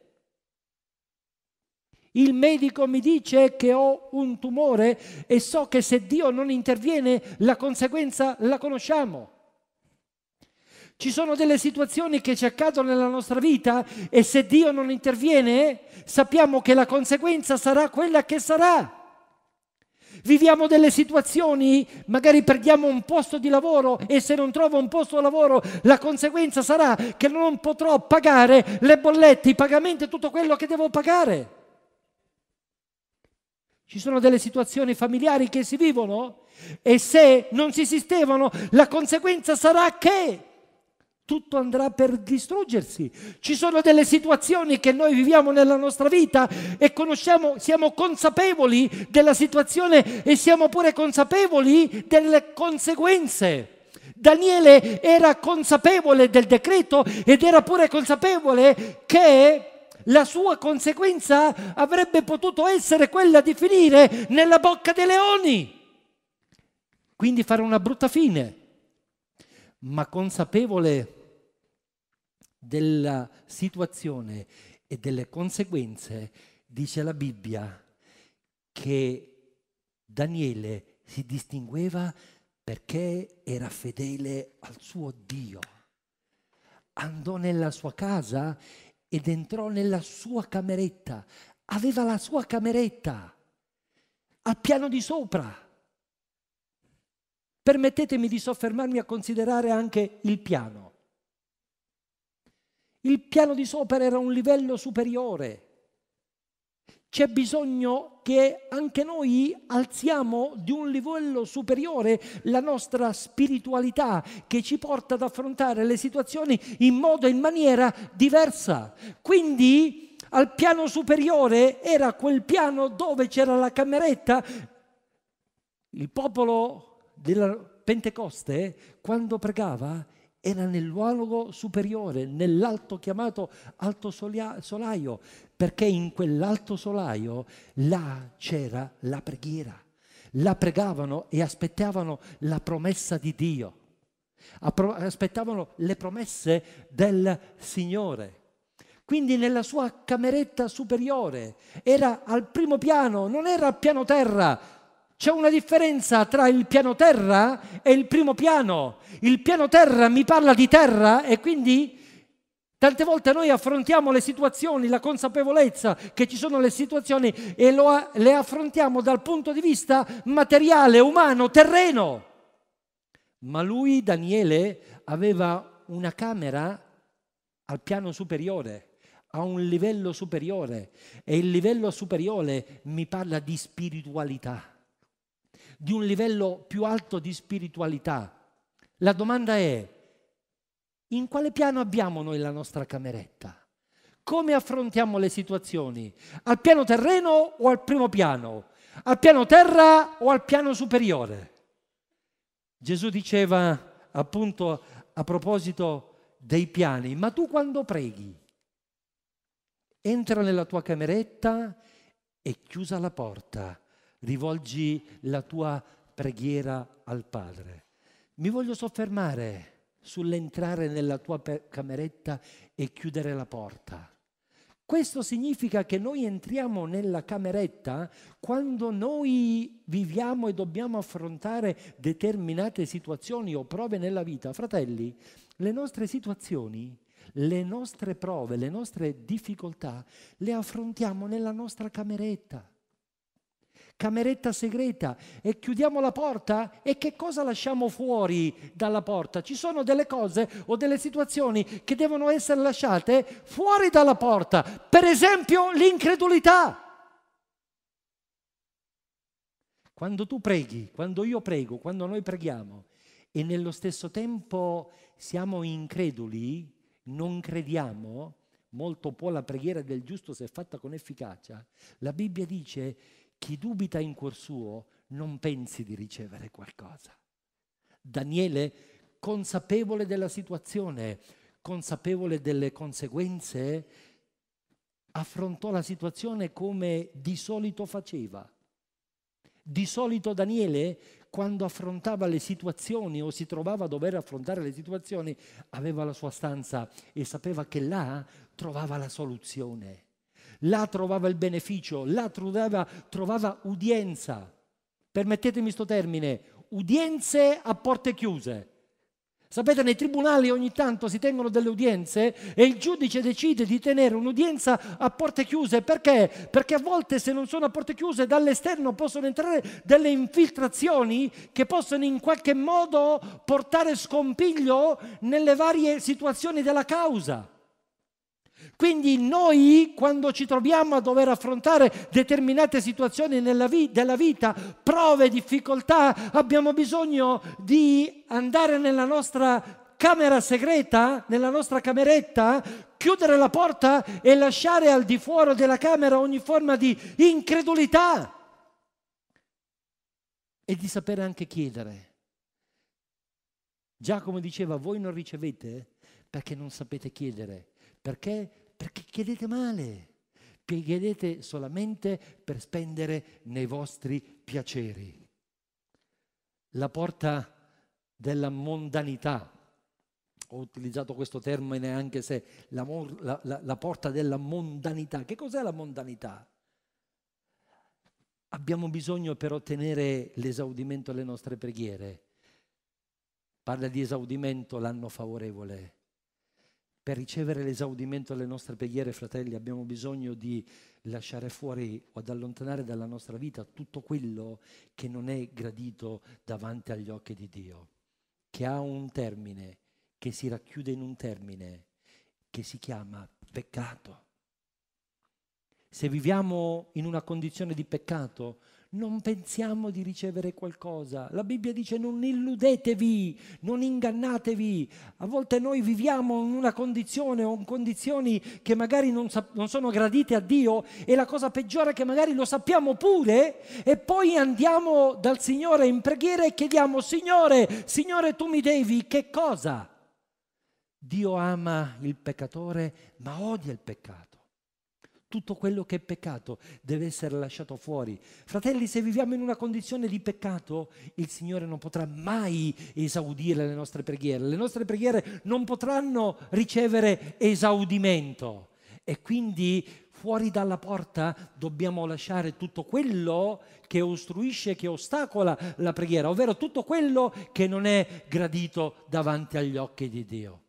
Il medico mi dice che ho un tumore e so che se Dio non interviene la conseguenza la conosciamo. Ci sono delle situazioni che ci accadono nella nostra vita e se Dio non interviene sappiamo che la conseguenza sarà quella che sarà. Viviamo delle situazioni, magari perdiamo un posto di lavoro e se non trovo un posto di lavoro la conseguenza sarà che non potrò pagare le bollette, i pagamenti e tutto quello che devo pagare. Ci sono delle situazioni familiari che si vivono e se non si sistemano la conseguenza sarà che tutto andrà per distruggersi. Ci sono delle situazioni che noi viviamo nella nostra vita e conosciamo, siamo consapevoli della situazione e siamo pure consapevoli delle conseguenze. Daniele era consapevole del decreto ed era pure consapevole che la sua conseguenza avrebbe potuto essere quella di finire nella bocca dei leoni, quindi fare una brutta fine, ma consapevole della situazione e delle conseguenze, dice la Bibbia che Daniele si distingueva perché era fedele al suo Dio. Andò nella sua casa ed entrò nella sua cameretta. Aveva la sua cameretta al piano di sopra. Permettetemi di soffermarmi a considerare anche il piano. Il piano di sopra era un livello superiore c'è bisogno che anche noi alziamo di un livello superiore la nostra spiritualità che ci porta ad affrontare le situazioni in modo e in maniera diversa. Quindi al piano superiore era quel piano dove c'era la cameretta. Il popolo della Pentecoste, quando pregava, era nel luogo superiore, nell'alto chiamato alto solaio, perché in quell'alto solaio là c'era la preghiera. La pregavano e aspettavano la promessa di Dio, aspettavano le promesse del Signore quindi nella sua cameretta superiore, era al primo piano, non era al piano terra, c'è una differenza tra il piano terra e il primo piano. Il piano terra mi parla di terra e quindi tante volte noi affrontiamo le situazioni, la consapevolezza che ci sono le situazioni e lo, le affrontiamo dal punto di vista materiale, umano, terreno. Ma lui, Daniele, aveva una camera al piano superiore a un livello superiore e il livello superiore mi parla di spiritualità di un livello più alto di spiritualità. La domanda è, in quale piano abbiamo noi la nostra cameretta? Come affrontiamo le situazioni? Al piano terreno o al primo piano? Al piano terra o al piano superiore? Gesù diceva appunto a proposito dei piani, ma tu quando preghi, entra nella tua cameretta e chiusa la porta rivolgi la tua preghiera al Padre. Mi voglio soffermare sull'entrare nella tua cameretta e chiudere la porta. Questo significa che noi entriamo nella cameretta quando noi viviamo e dobbiamo affrontare determinate situazioni o prove nella vita. Fratelli, le nostre situazioni, le nostre prove, le nostre difficoltà le affrontiamo nella nostra cameretta cameretta segreta e chiudiamo la porta e che cosa lasciamo fuori dalla porta? Ci sono delle cose o delle situazioni che devono essere lasciate fuori dalla porta, per esempio l'incredulità. Quando tu preghi, quando io prego, quando noi preghiamo e nello stesso tempo siamo increduli, non crediamo, molto può la preghiera del giusto se fatta con efficacia, la Bibbia dice chi dubita in cuor suo non pensi di ricevere qualcosa. Daniele, consapevole della situazione, consapevole delle conseguenze, affrontò la situazione come di solito faceva. Di solito Daniele, quando affrontava le situazioni o si trovava a dover affrontare le situazioni, aveva la sua stanza e sapeva che là trovava la soluzione là trovava il beneficio, là trovava, trovava udienza. Permettetemi questo termine, udienze a porte chiuse. Sapete, nei tribunali ogni tanto si tengono delle udienze e il giudice decide di tenere un'udienza a porte chiuse. Perché? Perché a volte se non sono a porte chiuse dall'esterno possono entrare delle infiltrazioni che possono in qualche modo portare scompiglio nelle varie situazioni della causa. Quindi noi quando ci troviamo a dover affrontare determinate situazioni vi- della vita, prove, difficoltà, abbiamo bisogno di andare nella nostra camera segreta, nella nostra cameretta, chiudere la porta e lasciare al di fuori della camera ogni forma di incredulità e di sapere anche chiedere. Giacomo diceva, voi non ricevete perché non sapete chiedere. Perché? chiedete male, chiedete solamente per spendere nei vostri piaceri. La porta della mondanità, ho utilizzato questo termine anche se la, la, la, la porta della mondanità, che cos'è la mondanità? Abbiamo bisogno per ottenere l'esaudimento delle nostre preghiere. Parla di esaudimento l'anno favorevole per ricevere l'esaudimento delle nostre preghiere, fratelli, abbiamo bisogno di lasciare fuori o ad allontanare dalla nostra vita tutto quello che non è gradito davanti agli occhi di Dio, che ha un termine, che si racchiude in un termine, che si chiama peccato. Se viviamo in una condizione di peccato, non pensiamo di ricevere qualcosa. La Bibbia dice non illudetevi, non ingannatevi. A volte noi viviamo in una condizione o in condizioni che magari non, sa- non, sono gradite a Dio e la cosa peggiore è che magari lo sappiamo pure e poi andiamo dal Signore in preghiera e chiediamo Signore, Signore tu mi devi che cosa? Dio ama il peccatore ma odia il peccato tutto quello che è peccato deve essere lasciato fuori. Fratelli, se viviamo in una condizione di peccato, il Signore non potrà mai esaudire le nostre preghiere. Le nostre preghiere non potranno ricevere esaudimento. E quindi fuori dalla porta dobbiamo lasciare tutto quello che ostruisce, che ostacola la preghiera, ovvero tutto quello che non è gradito davanti agli occhi di Dio.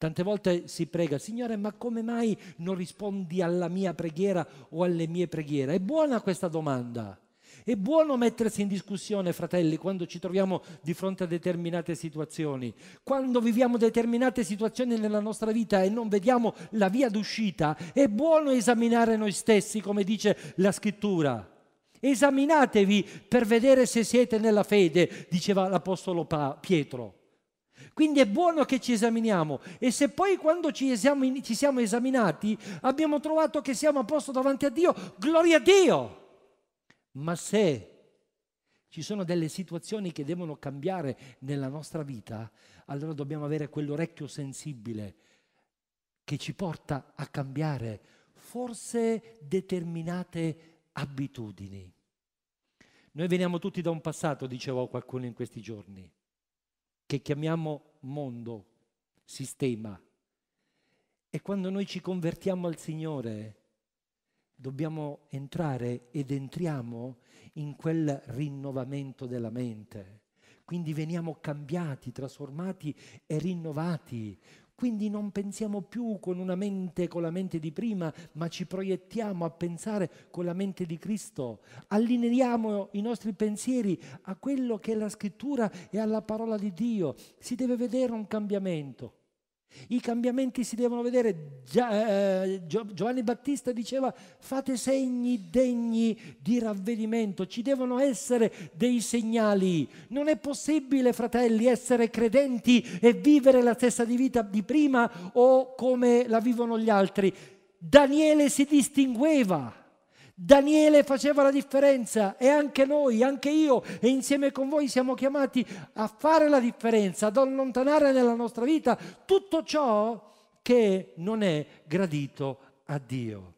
Tante volte si prega, Signore, ma come mai non rispondi alla mia preghiera o alle mie preghiere? È buona questa domanda. È buono mettersi in discussione, fratelli, quando ci troviamo di fronte a determinate situazioni. Quando viviamo determinate situazioni nella nostra vita e non vediamo la via d'uscita, è buono esaminare noi stessi, come dice la scrittura. Esaminatevi per vedere se siete nella fede, diceva l'Apostolo Pietro. Quindi è buono che ci esaminiamo e se poi quando ci, esami, ci siamo esaminati abbiamo trovato che siamo a posto davanti a Dio, gloria a Dio. Ma se ci sono delle situazioni che devono cambiare nella nostra vita, allora dobbiamo avere quell'orecchio sensibile che ci porta a cambiare forse determinate abitudini. Noi veniamo tutti da un passato, dicevo a qualcuno in questi giorni, che chiamiamo mondo, sistema. E quando noi ci convertiamo al Signore, dobbiamo entrare ed entriamo in quel rinnovamento della mente. Quindi veniamo cambiati, trasformati e rinnovati. Quindi non pensiamo più con una mente, con la mente di prima, ma ci proiettiamo a pensare con la mente di Cristo. Allineiamo i nostri pensieri a quello che è la scrittura e alla parola di Dio. Si deve vedere un cambiamento. I cambiamenti si devono vedere. Eh, Giovanni Battista diceva fate segni degni di ravvedimento, ci devono essere dei segnali. Non è possibile, fratelli, essere credenti e vivere la stessa di vita di prima o come la vivono gli altri. Daniele si distingueva Daniele faceva la differenza e anche noi, anche io e insieme con voi siamo chiamati a fare la differenza, ad allontanare nella nostra vita tutto ciò che non è gradito a Dio.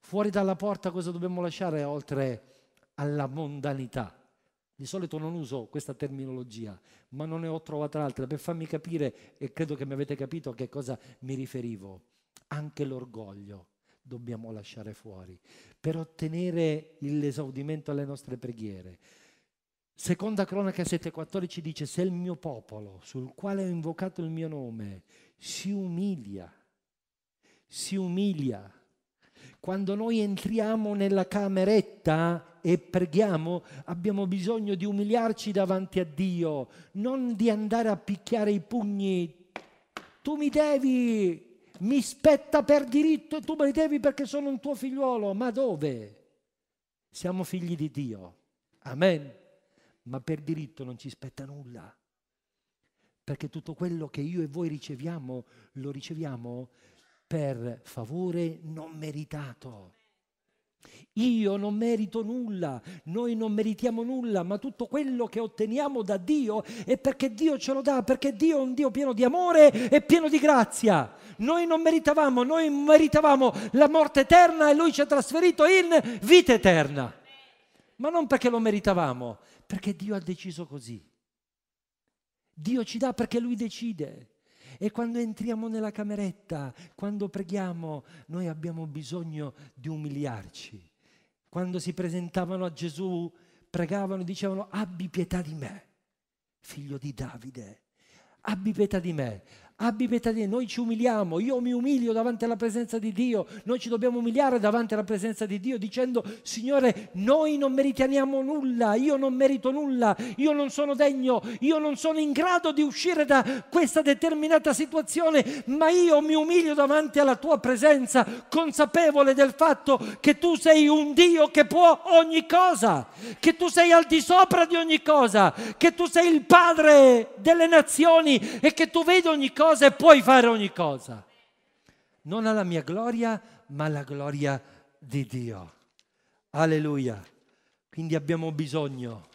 Fuori dalla porta cosa dobbiamo lasciare oltre alla mondanità? Di solito non uso questa terminologia, ma non ne ho trovata altra per farmi capire, e credo che mi avete capito a che cosa mi riferivo, anche l'orgoglio dobbiamo lasciare fuori per ottenere l'esaudimento alle nostre preghiere. Seconda Cronaca 7:14 dice, se il mio popolo sul quale ho invocato il mio nome si umilia, si umilia, quando noi entriamo nella cameretta e preghiamo, abbiamo bisogno di umiliarci davanti a Dio, non di andare a picchiare i pugni. Tu mi devi, mi spetta per diritto e tu me li devi perché sono un tuo figliuolo. Ma dove? Siamo figli di Dio. Amen. Ma per diritto non ci spetta nulla. Perché tutto quello che io e voi riceviamo, lo riceviamo per favore non meritato. Io non merito nulla, noi non meritiamo nulla, ma tutto quello che otteniamo da Dio è perché Dio ce lo dà, perché Dio è un Dio pieno di amore e pieno di grazia. Noi non meritavamo, noi meritavamo la morte eterna e Lui ci ha trasferito in vita eterna. Ma non perché lo meritavamo, perché Dio ha deciso così. Dio ci dà perché Lui decide. E quando entriamo nella cameretta, quando preghiamo, noi abbiamo bisogno di umiliarci. Quando si presentavano a Gesù, pregavano, dicevano, abbi pietà di me, figlio di Davide, abbi pietà di me. Abbi pietà di noi, ci umiliamo, io mi umilio davanti alla presenza di Dio, noi ci dobbiamo umiliare davanti alla presenza di Dio dicendo Signore, noi non meritiamo nulla, io non merito nulla, io non sono degno, io non sono in grado di uscire da questa determinata situazione, ma io mi umilio davanti alla tua presenza, consapevole del fatto che tu sei un Dio che può ogni cosa, che tu sei al di sopra di ogni cosa, che tu sei il Padre delle nazioni e che tu vedi ogni cosa cosa e puoi fare ogni cosa. Non alla mia gloria, ma alla gloria di Dio. Alleluia. Quindi abbiamo bisogno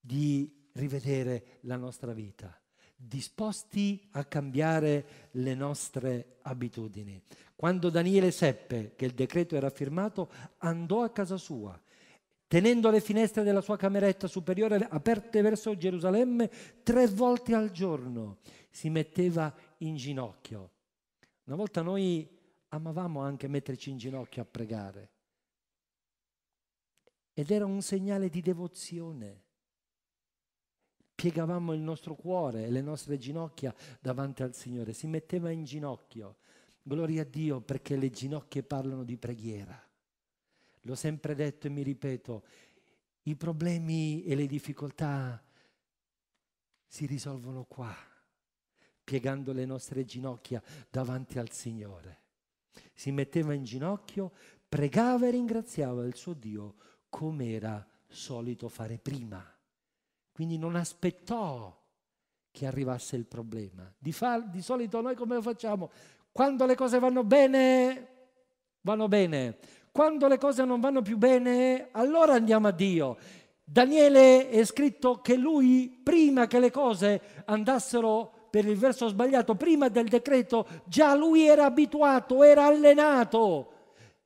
di rivedere la nostra vita, disposti a cambiare le nostre abitudini. Quando Daniele seppe che il decreto era firmato, andò a casa sua tenendo le finestre della sua cameretta superiore aperte verso Gerusalemme tre volte al giorno, si metteva in ginocchio. Una volta noi amavamo anche metterci in ginocchio a pregare ed era un segnale di devozione. Piegavamo il nostro cuore e le nostre ginocchia davanti al Signore, si metteva in ginocchio. Gloria a Dio perché le ginocchia parlano di preghiera l'ho sempre detto e mi ripeto, i problemi e le difficoltà si risolvono qua, piegando le nostre ginocchia davanti al Signore. Si metteva in ginocchio, pregava e ringraziava il suo Dio come era solito fare prima. Quindi non aspettò che arrivasse il problema. Di, far, di solito noi come lo facciamo? Quando le cose vanno bene, vanno bene. Quando le cose non vanno più bene, allora andiamo a Dio. Daniele è scritto che lui, prima che le cose andassero per il verso sbagliato, prima del decreto, già lui era abituato, era allenato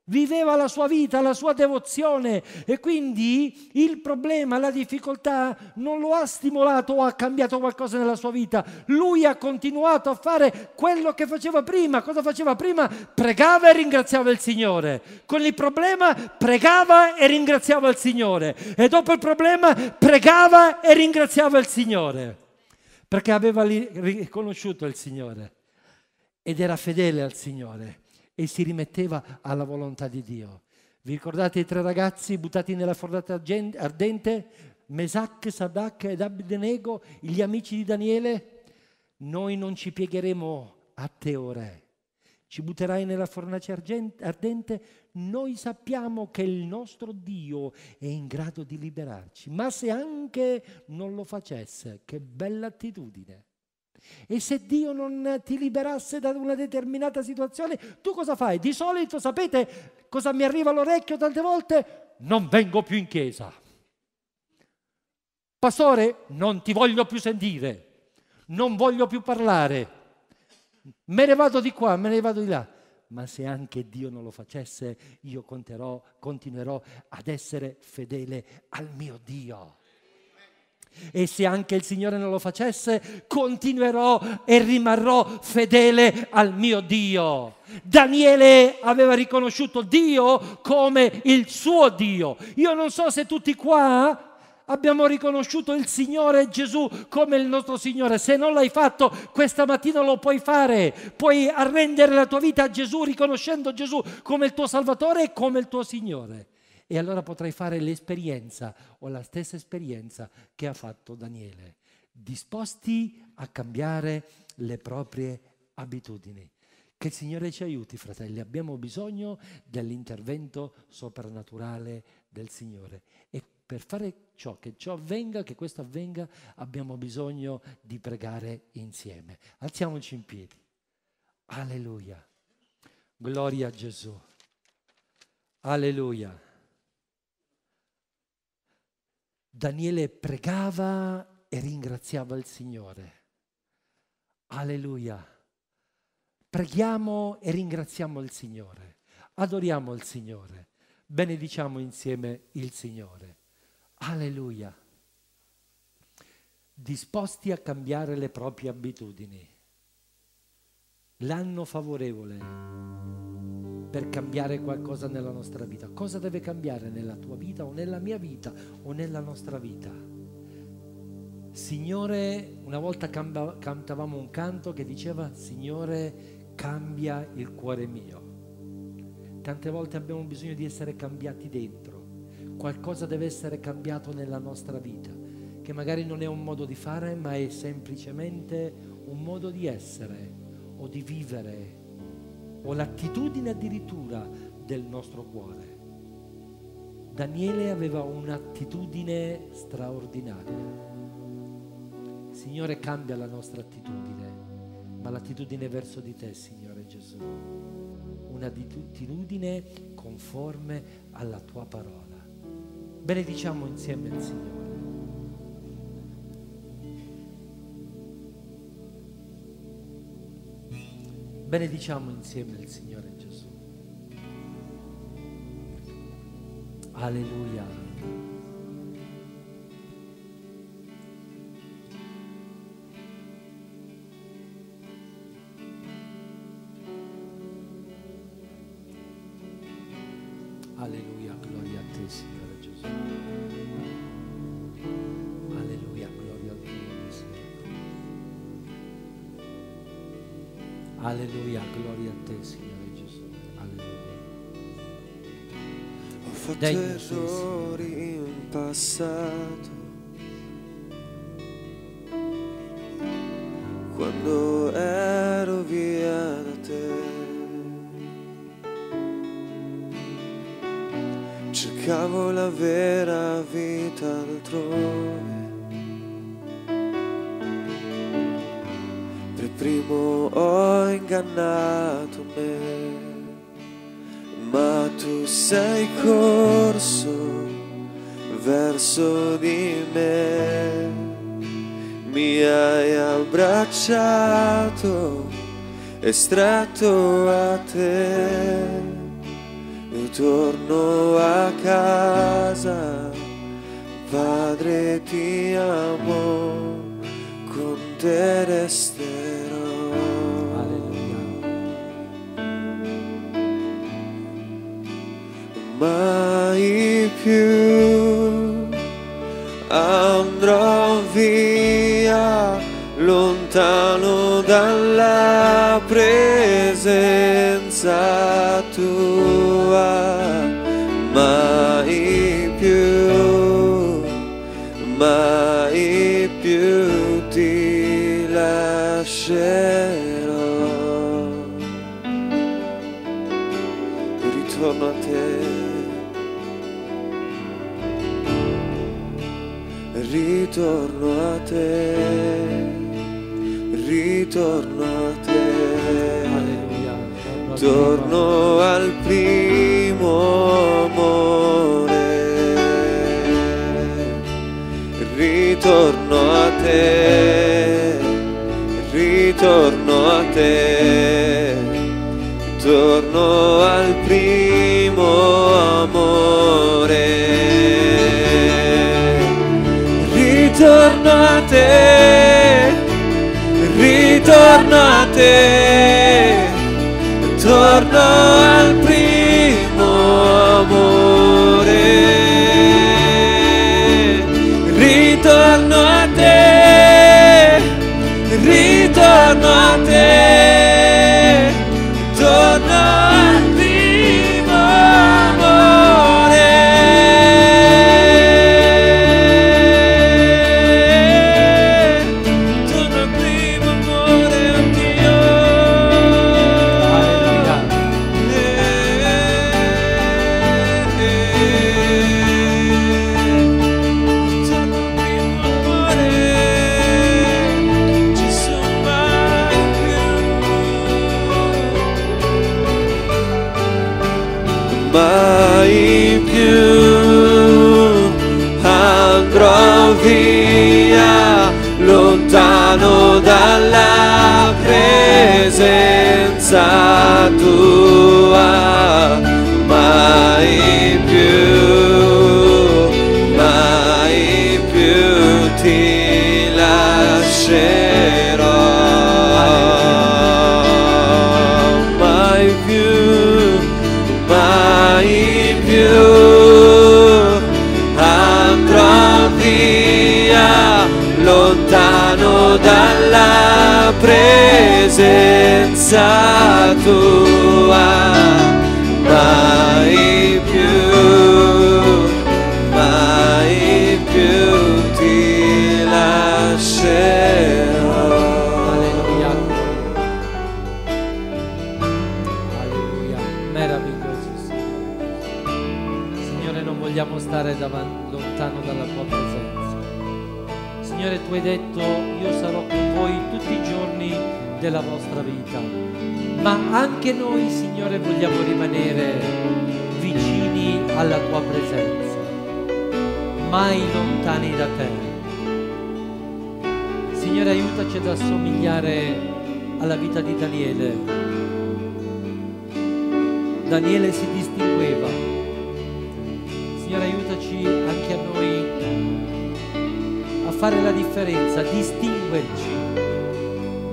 viveva la sua vita, la sua devozione e quindi il problema, la difficoltà non lo ha stimolato o ha cambiato qualcosa nella sua vita. Lui ha continuato a fare quello che faceva prima. Cosa faceva prima? Pregava e ringraziava il Signore. Con il problema pregava e ringraziava il Signore. E dopo il problema pregava e ringraziava il Signore. Perché aveva riconosciuto il Signore ed era fedele al Signore e si rimetteva alla volontà di Dio. Vi ricordate i tre ragazzi buttati nella fornata ardente? Mesac, Sadak ed Abdenego, gli amici di Daniele? Noi non ci piegheremo a te, o re. Ci butterai nella fornace ardente? Noi sappiamo che il nostro Dio è in grado di liberarci, ma se anche non lo facesse, che bella attitudine! E se Dio non ti liberasse da una determinata situazione, tu cosa fai? Di solito sapete cosa mi arriva all'orecchio tante volte? Non vengo più in chiesa. Pastore, non ti voglio più sentire, non voglio più parlare, me ne vado di qua, me ne vado di là ma se anche Dio non lo facesse, io conterò, continuerò ad essere fedele al mio Dio. E se anche il Signore non lo facesse, continuerò e rimarrò fedele al mio Dio. Daniele aveva riconosciuto Dio come il suo Dio. Io non so se tutti qua abbiamo riconosciuto il Signore Gesù come il nostro Signore. Se non l'hai fatto, questa mattina lo puoi fare. Puoi arrendere la tua vita a Gesù riconoscendo Gesù come il tuo Salvatore e come il tuo Signore e allora potrai fare l'esperienza o la stessa esperienza che ha fatto Daniele, disposti a cambiare le proprie abitudini. Che il Signore ci aiuti, fratelli, abbiamo bisogno dell'intervento soprannaturale del Signore e per fare ciò, che ciò avvenga, che questo avvenga, abbiamo bisogno di pregare insieme. Alziamoci in piedi. Alleluia. Gloria a Gesù. Alleluia. Daniele pregava e ringraziava il Signore. Alleluia. Preghiamo e ringraziamo il Signore. Adoriamo il Signore. Benediciamo insieme il Signore. Alleluia. Disposti a cambiare le proprie abitudini l'anno favorevole per cambiare qualcosa nella nostra vita. Cosa deve cambiare nella tua vita o nella mia vita o nella nostra vita? Signore, una volta camba, cantavamo un canto che diceva Signore, cambia il cuore mio. Tante volte abbiamo bisogno di essere cambiati dentro. Qualcosa deve essere cambiato nella nostra vita, che magari non è un modo di fare, ma è semplicemente un modo di essere o di vivere o l'attitudine addirittura del nostro cuore. Daniele aveva un'attitudine straordinaria. Signore, cambia la nostra attitudine, ma l'attitudine verso di te, Signore Gesù. Un'attitudine conforme alla tua parola. Benediciamo insieme il Signore. Benediciamo insieme il Signore Gesù. Alleluia. Signore Gesù. Alleluia. Ho fatto Dai, errori in passato. Quando ero via da te. Cercavo la vera vita altrove. per primo ho ingannato sei corso verso di me, mi hai abbracciato e stretto a te. Io torno a casa, Padre ti amo, con te resto. my pure ritorno a te, ritorno a te, torno al primo amore, ritorno a te, ritorno a te, torno al primo amore. ritorno a te, ritorno a te, torno al primo. mai più andrò via lontano dalla presenza tua mai più potenza tua mai più mai più ti lascerò alleluia alleluia meraviglioso Signore non vogliamo stare davanti, lontano dalla tua presenza Signore tu hai detto io sarò con voi tutti i giorni della vostra vita ma anche noi, Signore, vogliamo rimanere vicini alla tua presenza, mai lontani da te. Signore, aiutaci ad assomigliare alla vita di Daniele. Daniele si distingueva. Signore, aiutaci anche a noi a fare la differenza, distinguerci,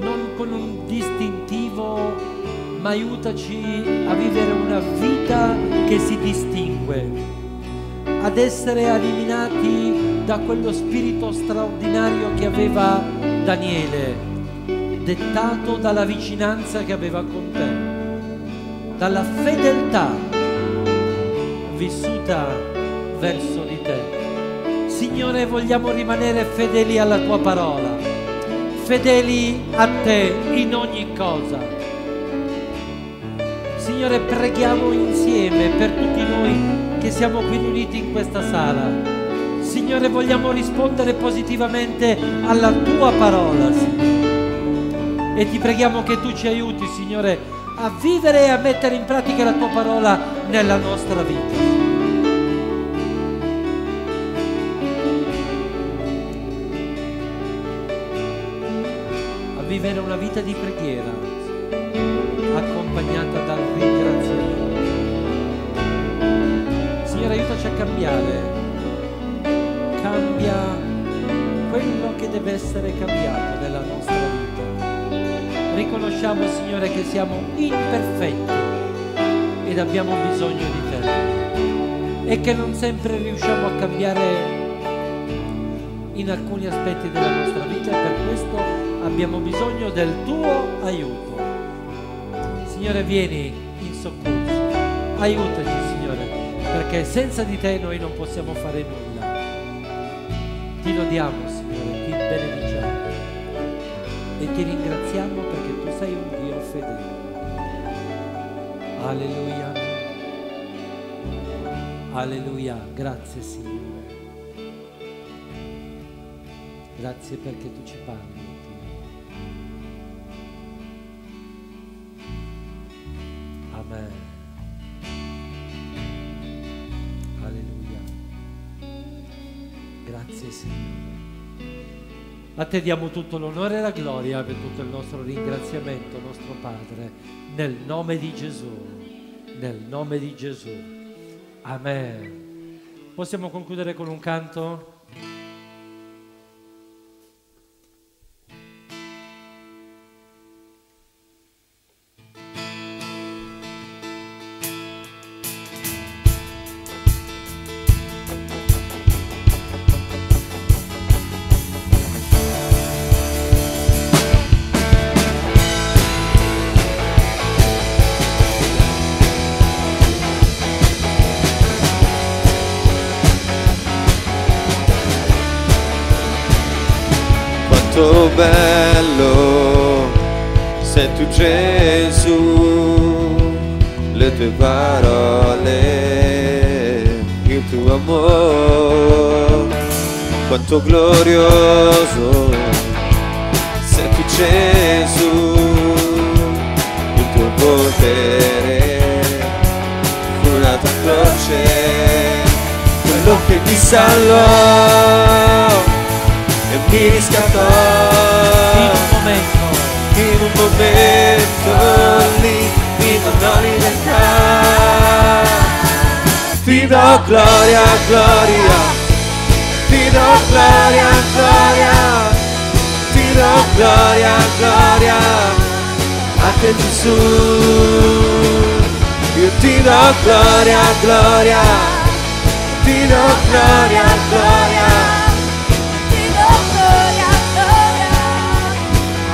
non con un distintivo ma aiutaci a vivere una vita che si distingue, ad essere eliminati da quello spirito straordinario che aveva Daniele, dettato dalla vicinanza che aveva con te, dalla fedeltà vissuta verso di te. Signore, vogliamo rimanere fedeli alla tua parola, fedeli a te in ogni cosa Signore, preghiamo insieme per tutti noi che siamo qui riuniti in questa sala. Signore, vogliamo rispondere positivamente alla tua parola, Signore. E ti preghiamo che tu ci aiuti, Signore, a vivere e a mettere in pratica la tua parola nella nostra vita. A vivere una vita di preghiera accompagnata dal ringraziamento. Signore, aiutaci a cambiare. Cambia quello che deve essere cambiato nella nostra vita. Riconosciamo, Signore, che siamo imperfetti ed abbiamo bisogno di te e che non sempre riusciamo a cambiare in alcuni aspetti della nostra vita e per questo abbiamo bisogno del tuo aiuto. Signore vieni in soccorso, aiutaci Signore, perché senza di te noi non possiamo fare nulla. Ti lodiamo Signore, ti benediciamo e ti ringraziamo perché tu sei un Dio fedele. Alleluia. Alleluia, grazie Signore. Grazie perché tu ci parli. stessi. A te diamo tutto l'onore e la gloria per tutto il nostro ringraziamento, nostro Padre, nel nome di Gesù, nel nome di Gesù. Amen. Possiamo concludere con un canto? tutto glorioso, sei tu Gesù, il tuo potere, con la tua croce, quello che ti salvò e mi riscattò. In un momento, in un momento lì mi tornò libertà. Ti do gloria, gloria ti do gloria, gloria, ti do gloria, gloria, a te Gesù. Io ti do gloria, gloria, ti do gloria, gloria, ti do gloria, gloria,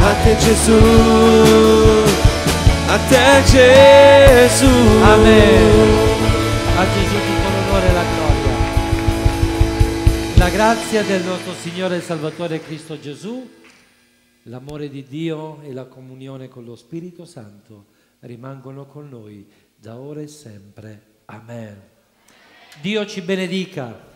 a te Gesù. A te Gesù. Amen. A ti La grazia del nostro Signore e Salvatore Cristo Gesù, l'amore di Dio e la comunione con lo Spirito Santo rimangono con noi da ora e sempre. Amen. Dio ci benedica.